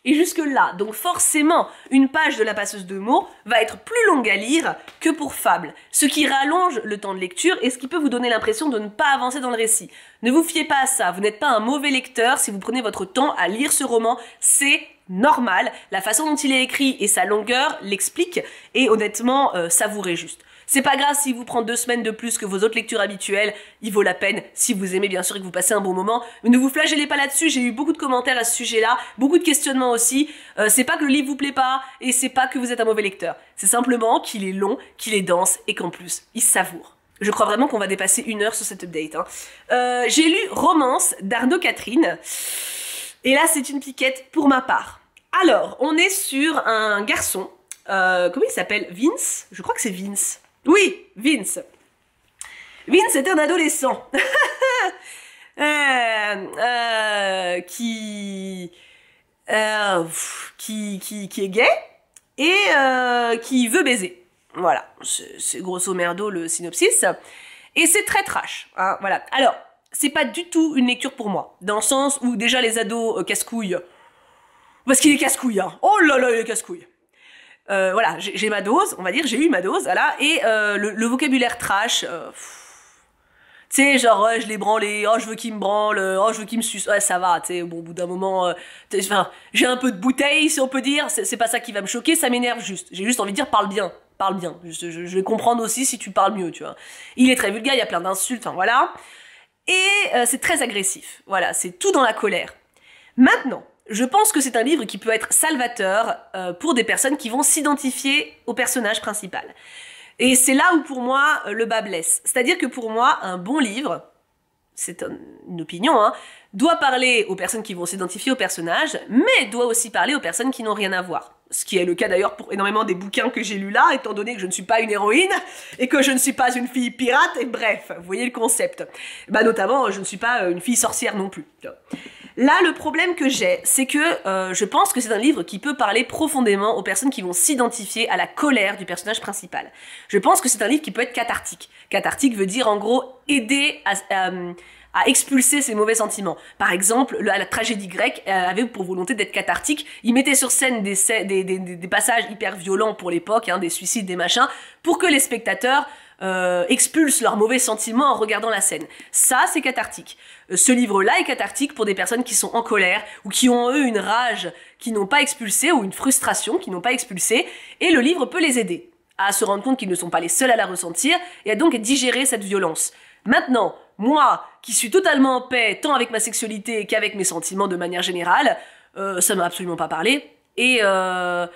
et jusque-là. Donc forcément, une page de la passeuse de mots va être plus longue à lire que pour Fable, ce qui rallonge le temps de lecture et ce qui peut vous donner l'impression de ne pas avancer dans le récit. Ne vous fiez pas à ça, vous n'êtes pas un mauvais lecteur si vous prenez votre temps à lire ce roman, c'est normal, la façon dont il est écrit et sa longueur l'expliquent et honnêtement, ça euh, savourez juste. C'est pas grave s'il vous prend deux semaines de plus que vos autres lectures habituelles, il vaut la peine si vous aimez bien sûr et que vous passez un bon moment. Mais ne vous flagellez pas là-dessus, j'ai eu beaucoup de commentaires à ce sujet-là, beaucoup de questionnements aussi. Euh, c'est pas que le livre vous plaît pas et c'est pas que vous êtes un mauvais lecteur. C'est simplement qu'il est long, qu'il est dense et qu'en plus, il savoure. Je crois vraiment qu'on va dépasser une heure sur cet update. Hein. Euh, j'ai lu Romance d'Arnaud Catherine. Et là, c'est une piquette pour ma part. Alors, on est sur un garçon. Euh, comment il s'appelle Vince Je crois que c'est Vince. Oui, Vince. Vince est un adolescent euh, euh, euh, qui, qui, qui, est gay et qui veut baiser. Voilà, c'est grosso merdo le synopsis. Et c'est très trash. Hein, voilà. Alors, c'est pas du tout une lecture pour moi, dans le sens où déjà les ados casse-couilles, parce qu'il est casse-couille, hein. oh là là, il est casse-couille. Euh, voilà, j'ai ma dose, on va dire, j'ai eu ma dose, voilà, et euh, le, vocabulaire trash, euh, tu sais, genre, je l'ai branlé, oh, je veux qu'il me branle, oh, je veux qu'il me suce, ouais, ça va, tu sais, bon, au bout d'un moment, enfin, j'ai un peu de bouteille, si on peut dire, c'est pas ça qui va me choquer, ça m'énerve juste, j'ai juste envie de dire, parle bien, parle bien, je, je, vais comprendre aussi si tu parles mieux, tu vois. Il est très vulgaire, il y a plein d'insultes, enfin, voilà, et c'est très agressif, voilà, c'est tout dans la colère. Maintenant, je pense que c'est un livre qui peut être salvateur euh, pour des personnes qui vont s'identifier au personnage principal. Et c'est là où pour moi euh, le bas blesse. C'est-à-dire que pour moi, un bon livre, c'est une opinion, hein, doit parler aux personnes qui vont s'identifier au personnage, mais doit aussi parler aux personnes qui n'ont rien à voir. Ce qui est le cas d'ailleurs pour énormément des bouquins que j'ai lus là, étant donné que je ne suis pas une héroïne et que je ne suis pas une fille pirate, et bref, vous voyez le concept. Bah notamment, je ne suis pas euh, une fille sorcière non plus. Là, le problème que j'ai, c'est que euh, je pense que c'est un livre qui peut parler profondément aux personnes qui vont s'identifier à la colère du personnage principal. Je pense que c'est un livre qui peut être cathartique. Cathartique veut dire en gros aider à... Euh, expulser ses mauvais sentiments. Par exemple, la tragédie grecque euh, avait pour volonté d'être cathartique. Il mettait sur scène des, passages hyper violents pour l'époque, hein, des suicides, des machins, pour que les spectateurs expulsent leurs mauvais sentiments en regardant la scène. Ça, c'est cathartique ce livre-là est cathartique pour des personnes qui sont en colère ou qui ont en eux une rage qui n'ont pas expulsée ou une frustration qui n'ont pas expulsée, et le livre peut les aider à se rendre compte qu'ils ne sont pas les seuls à la ressentir et à donc digérer cette violence. Maintenant, moi, qui suis totalement en paix tant avec ma sexualité qu'avec mes sentiments de manière générale, euh, ça ne m'a absolument pas parlé. Et je euh,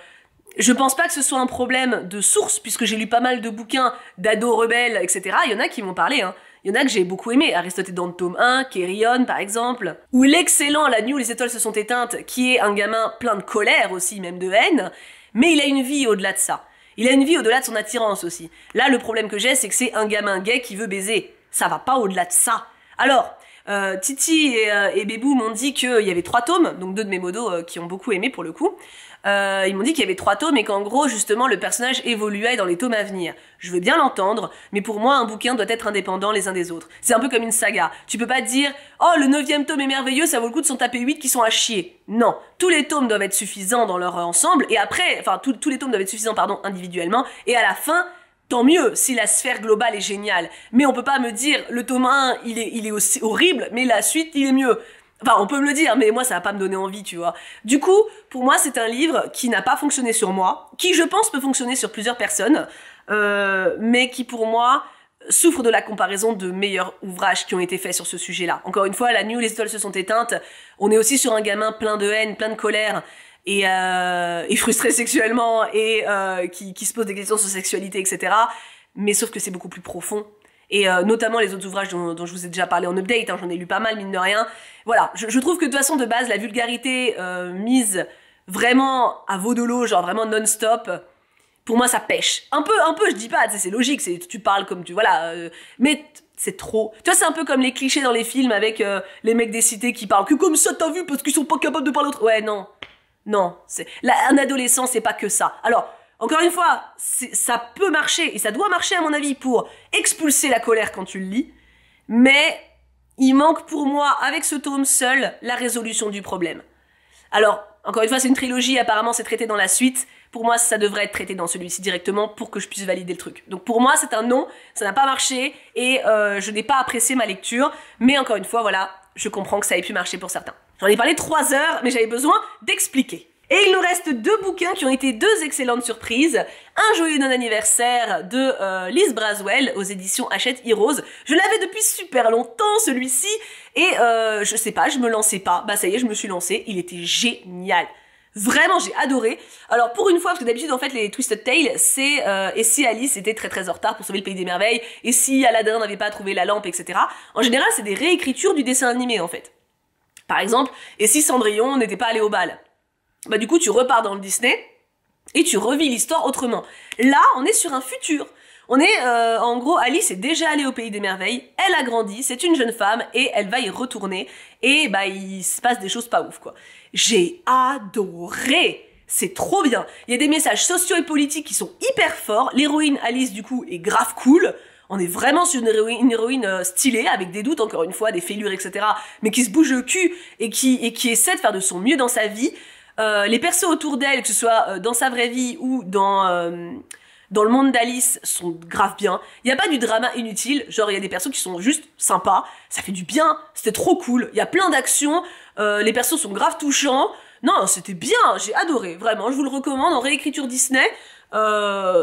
je pense pas que ce soit un problème de source, puisque j'ai lu pas mal de bouquins d'ados rebelles, etc. Il y en a qui m'ont parlé. Hein. Il y en a que j'ai beaucoup aimé, Aristote dans Dante tome 1, Kérion par exemple, ou l'excellent La nuit où les étoiles se sont éteintes, qui est un gamin plein de colère aussi, même de haine, mais il a une vie au-delà de ça. Il a une vie au-delà de son attirance aussi. Là, le problème que j'ai, c'est que c'est un gamin gay qui veut baiser. Ça va pas au-delà de ça. Alors, euh, Titi euh, et, Bébou m'ont dit qu'il y avait trois tomes, donc deux de mes modos euh, qui ont beaucoup aimé pour le coup. Euh, ils m'ont dit qu'il y avait trois tomes et qu'en gros, justement, le personnage évoluait dans les tomes à venir. Je veux bien l'entendre, mais pour moi, un bouquin doit être indépendant les uns des autres. C'est un peu comme une saga. Tu peux pas dire « Oh, le neuvième tome est merveilleux, ça vaut le coup de s'en taper huit qui sont à chier ». Non, tous les tomes doivent être suffisants dans leur ensemble, et après, enfin, tous les tomes doivent être suffisants, pardon, individuellement, et à la fin, tant mieux si la sphère globale est géniale. Mais on peut pas me dire le tome 1, il est, il est aussi horrible, mais la suite, il est mieux. Enfin, on peut me le dire, mais moi, ça va pas me donner envie, tu vois. Du coup, pour moi, c'est un livre qui n'a pas fonctionné sur moi, qui, je pense, peut fonctionner sur plusieurs personnes, euh, mais qui, pour moi, souffre de la comparaison de meilleurs ouvrages qui ont été faits sur ce sujet-là. Encore une fois, la nuit où les étoiles se sont éteintes, on est aussi sur un gamin plein de haine, plein de colère, et, euh, frustré sexuellement, et euh, qui, se pose des questions sur sexualité, etc. Mais sauf que c'est beaucoup plus profond et euh, notamment les autres ouvrages dont, je vous ai déjà parlé en update, hein, j'en ai lu pas mal, mine de rien. Voilà, je, trouve que de toute façon, de base, la vulgarité euh, mise vraiment à vaudolo, genre vraiment non-stop, pour moi, ça pêche. Un peu, un peu, je dis pas, c'est logique, c'est tu parles comme tu... Voilà, euh, mais c'est trop. Tu vois, c'est un peu comme les clichés dans les films avec les mecs des cités qui parlent que comme ça, t'as vu, parce qu'ils sont pas capables de parler autre... Ouais, non, non, c'est... un adolescent, c'est pas que ça. Alors... Encore une fois, ça peut marcher, et ça doit marcher à mon avis, pour expulser la colère quand tu le lis, mais il manque pour moi, avec ce tome seul, la résolution du problème. Alors, encore une fois, c'est une trilogie, apparemment c'est traité dans la suite, pour moi ça devrait être traité dans celui-ci directement pour que je puisse valider le truc. Donc pour moi c'est un non, ça n'a pas marché, et euh, je n'ai pas apprécié ma lecture, mais encore une fois, voilà, je comprends que ça ait pu marcher pour certains. J'en ai parlé trois heures, mais j'avais besoin d'expliquer. Et il nous reste deux bouquins qui ont été deux excellentes surprises. Un joyeux non anniversaire de euh, Liz Braswell aux éditions Hachette Heroes. Je l'avais depuis super longtemps celui-ci et euh, je sais pas, je me lançais pas. Bah ça y est, je me suis lancée. Il était génial. Vraiment, j'ai adoré. Alors pour une fois, parce que d'habitude en fait les Twisted Tales, c'est euh, et si Alice était très très en retard pour sauver le pays des merveilles, et si Aladdin n'avait pas trouvé la lampe, etc. En général, c'est des réécritures du dessin animé en fait. Par exemple, et si Cendrillon n'était pas allé au bal bah du coup tu repars dans le Disney et tu revis l'histoire autrement. Là, on est sur un futur. On est, euh, en gros, Alice est déjà allée au pays des merveilles, elle a grandi, c'est une jeune femme et elle va y retourner et bah il se passe des choses pas ouf quoi. J'ai adoré. C'est trop bien. Il y a des messages sociaux et politiques qui sont hyper forts. L'héroïne Alice du coup est grave cool. On est vraiment sur une héroïne, une héroïne, euh, stylée, avec des doutes encore une fois, des fêlures, etc. Mais qui se bouge le cul et qui, et qui essaie de faire de son mieux dans sa vie. Euh, les persos autour d'elle, que ce soit euh, dans sa vraie vie ou euh, dans, le monde d'Alice, sont grave bien. Il n'y a pas du drama inutile, genre il y a des persos qui sont juste sympas, ça fait du bien, c'était trop cool, il y a plein d'actions, les persos sont grave touchants. Non, c'était bien, j'ai adoré, vraiment, je vous le recommande en réécriture Disney.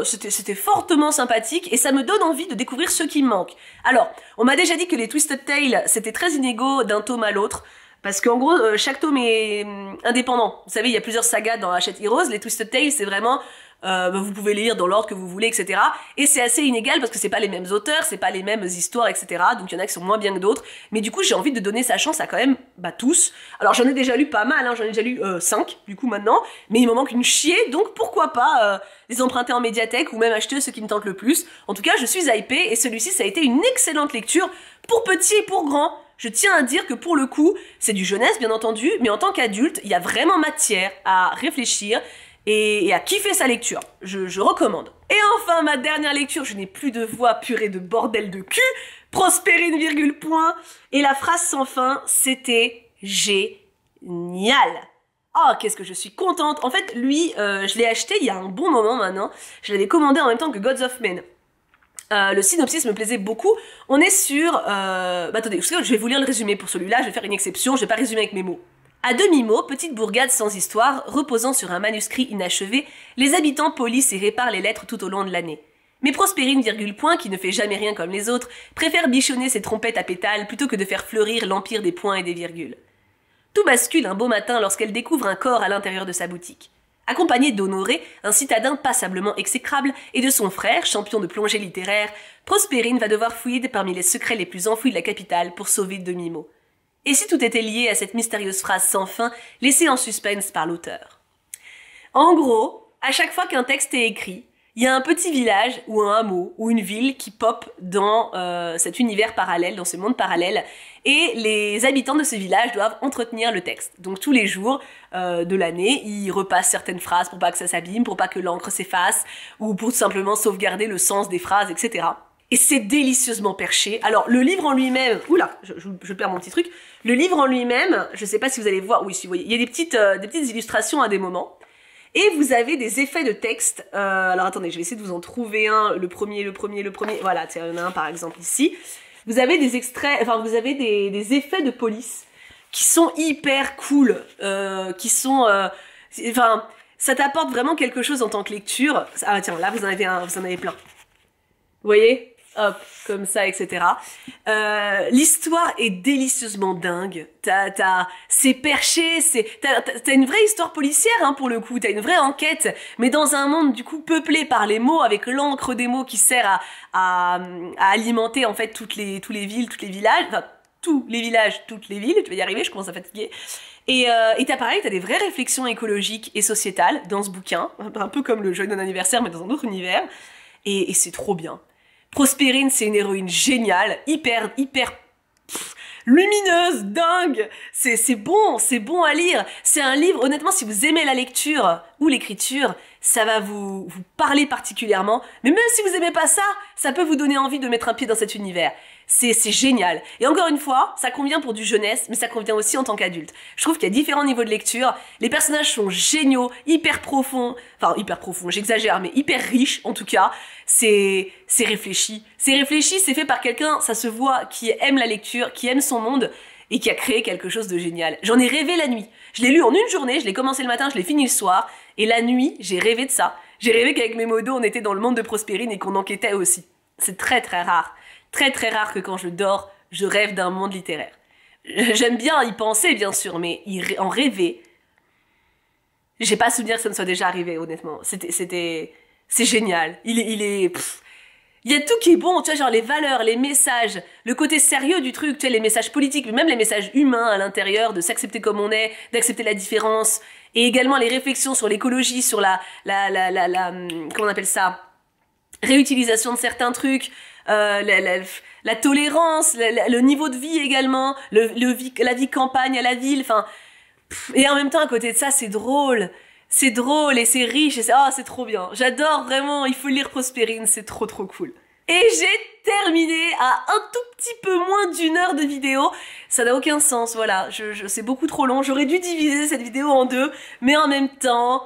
c'était fortement sympathique et ça me donne envie de découvrir ce qui manque. Alors, on m'a déjà dit que les Twisted Tales, c'était très inégaux d'un tome à l'autre. Parce qu'en gros, euh, chaque tome est hum, indépendant. Vous savez, il y a plusieurs sagas dans Hachette Heroes. Les Twisted Tales, c'est vraiment... Euh, bah, vous pouvez les lire dans l'ordre que vous voulez, etc. Et c'est assez inégal parce que c'est pas les mêmes auteurs, c'est pas les mêmes histoires, etc. Donc il y en a qui sont moins bien que d'autres. Mais du coup, j'ai envie de donner sa chance à quand même bah, tous. Alors j'en ai déjà lu pas mal, hein. j'en ai déjà lu 5 euh, du coup maintenant, mais il me manque une chier, donc pourquoi pas les emprunter en médiathèque ou même acheter ceux qui me tentent le plus. En tout cas, je suis hypée et celui-ci, ça a été une excellente lecture pour petits et pour grands je tiens à dire que pour le coup, c'est du jeunesse bien entendu, mais en tant qu'adulte, il y a vraiment matière à réfléchir et, et à kiffer sa lecture. Je, recommande. Et enfin, ma dernière lecture, je n'ai plus de voix purée de bordel de cul, une virgule point, et la phrase sans fin, c'était génial. Oh, qu'est-ce que je suis contente En fait, lui, euh, je l'ai acheté il y a un bon moment maintenant. Je l'avais commandé en même temps que Gods of Men. Euh, le synopsis me plaisait beaucoup. On est sur... Euh, bah, attendez, je vais vous lire le résumé pour celui-là, je vais faire une exception, je vais pas résumer avec mes mots. À demi-mot, petite bourgade sans histoire, reposant sur un manuscrit inachevé, les habitants polissent et réparent les lettres tout au long de l'année. Mais Prospérine, virgule point, qui ne fait jamais rien comme les autres, préfère bichonner ses trompettes à pétales plutôt que de faire fleurir l'empire des points et des virgules. Tout bascule un beau matin lorsqu'elle découvre un corps à l'intérieur de sa boutique accompagné d'Honoré, un citadin passablement exécrable, et de son frère, champion de plongée littéraire, Prospérine va devoir fouiller parmi les secrets les plus enfouis de la capitale pour sauver demi-mot. Et si tout était lié à cette mystérieuse phrase sans fin, laissée en suspense par l'auteur En gros, à chaque fois qu'un texte est écrit, il y a un petit village ou un hameau ou une ville qui pop dans euh, cet univers parallèle, dans ce monde parallèle, et les habitants de ce village doivent entretenir le texte. Donc tous les jours euh, de l'année, ils repassent certaines phrases pour pas que ça s'abîme, pour pas que l'encre s'efface, ou pour tout simplement sauvegarder le sens des phrases, etc. Et c'est délicieusement perché. Alors le livre en lui-même, oula, je, je, perds mon petit truc. Le livre en lui-même, je sais pas si vous allez voir, oui, si vous voyez, il y a des petites euh, illustrations à des moments. Et vous avez des effets de texte. Euh, alors attendez, je vais essayer de vous en trouver un. Le premier, le premier, le premier. Voilà, tiens, il y en a un par exemple ici. Vous avez des extraits, enfin vous avez des, des effets de police qui sont hyper cool, euh, qui sont, euh, enfin, ça t'apporte vraiment quelque chose en tant que lecture. Ah tiens, là vous en avez un, vous en avez plein. Vous voyez hop, comme ça, etc. Euh, l'histoire est délicieusement dingue. c'est perché, c'est, t'as une vraie histoire policière hein, pour le coup. T'as une vraie enquête, mais dans un monde du coup peuplé par les mots, avec l'encre des mots qui sert à, alimenter en fait toutes les, les villes, tous les villages. Enfin, tous les villages, toutes les villes, tu vas y arriver, je commence à fatiguer. Et euh, t'as pareil, t'as des vraies réflexions écologiques et sociétales dans ce bouquin, un peu comme le jeu d'un anniversaire, mais dans un autre univers. et c'est trop bien. Prosperine, c'est une héroïne géniale, hyper, hyper lumineuse, dingue. C'est bon, c'est bon à lire. C'est un livre, honnêtement, si vous aimez la lecture ou l'écriture, ça va vous, vous parler particulièrement. Mais même si vous aimez pas ça, ça peut vous donner envie de mettre un pied dans cet univers. C'est génial. Et encore une fois, ça convient pour du jeunesse, mais ça convient aussi en tant qu'adulte. Je trouve qu'il y a différents niveaux de lecture. Les personnages sont géniaux, hyper profonds, enfin hyper profonds, j'exagère, mais hyper riches en tout cas. C'est réfléchi. C'est réfléchi, c'est fait par quelqu'un, ça se voit, qui aime la lecture, qui aime son monde et qui a créé quelque chose de génial. J'en ai rêvé la nuit. Je l'ai lu en une journée, je l'ai commencé le matin, je l'ai fini le soir, et la nuit, j'ai rêvé de ça. J'ai rêvé qu'avec mes modos, on était dans le monde de Prospérine et qu'on enquêtait aussi. C'est très très rare très très rare que quand je dors, je rêve d'un monde littéraire. Euh, j'aime bien y penser, bien sûr, mais en rêver, j'ai pas souvenir que ça me soit déjà arrivé, honnêtement. C'était, c'est génial. Il est, il est, y a tout qui est bon, tu vois, genre les valeurs, les messages, le côté sérieux du truc, tu vois, les messages politiques, mais même les messages humains à l'intérieur, de s'accepter comme on est, d'accepter la différence, et également les réflexions sur l'écologie, sur la, la, la, la, la, hum, comment on appelle ça, réutilisation de certains trucs, euh, la, tolérance, le niveau de vie également, le, la vie campagne à la ville, enfin. Et en même temps, à côté de ça, c'est drôle. C'est drôle et c'est riche et c'est oh, c'est trop bien. J'adore vraiment, il faut lire Prosperine, c'est trop trop cool. Et j'ai terminé à un tout petit peu moins d'une heure de vidéo. Ça n'a aucun sens, voilà. Je, c'est beaucoup trop long. J'aurais dû diviser cette vidéo en deux, mais en même temps,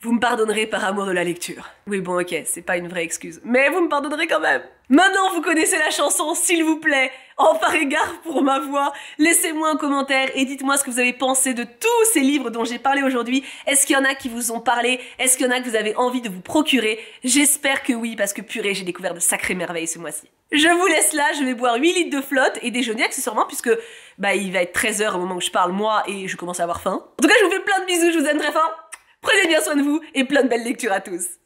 vous me pardonnerez par amour de la lecture. Oui, bon, ok, c'est pas une vraie excuse, mais vous me pardonnerez quand même. Maintenant, vous connaissez la chanson, s'il vous plaît. En par égard pour ma voix, laissez-moi un commentaire et dites-moi ce que vous avez pensé de tous ces livres dont j'ai parlé aujourd'hui. Est-ce qu'il y en a qui vous ont parlé Est-ce qu'il y en a que vous avez envie de vous procurer J'espère que oui, parce que purée, j'ai découvert de sacrées merveilles ce mois-ci. Je vous laisse là, je vais boire 8 litres de flotte et déjeuner accessoirement, puisque bah, il va être 13h au moment où je parle, moi, et je commence à avoir faim. En tout cas, je vous fais plein de bisous, je vous aime très fort. Prenez bien soin de vous et plein de belles lectures à tous.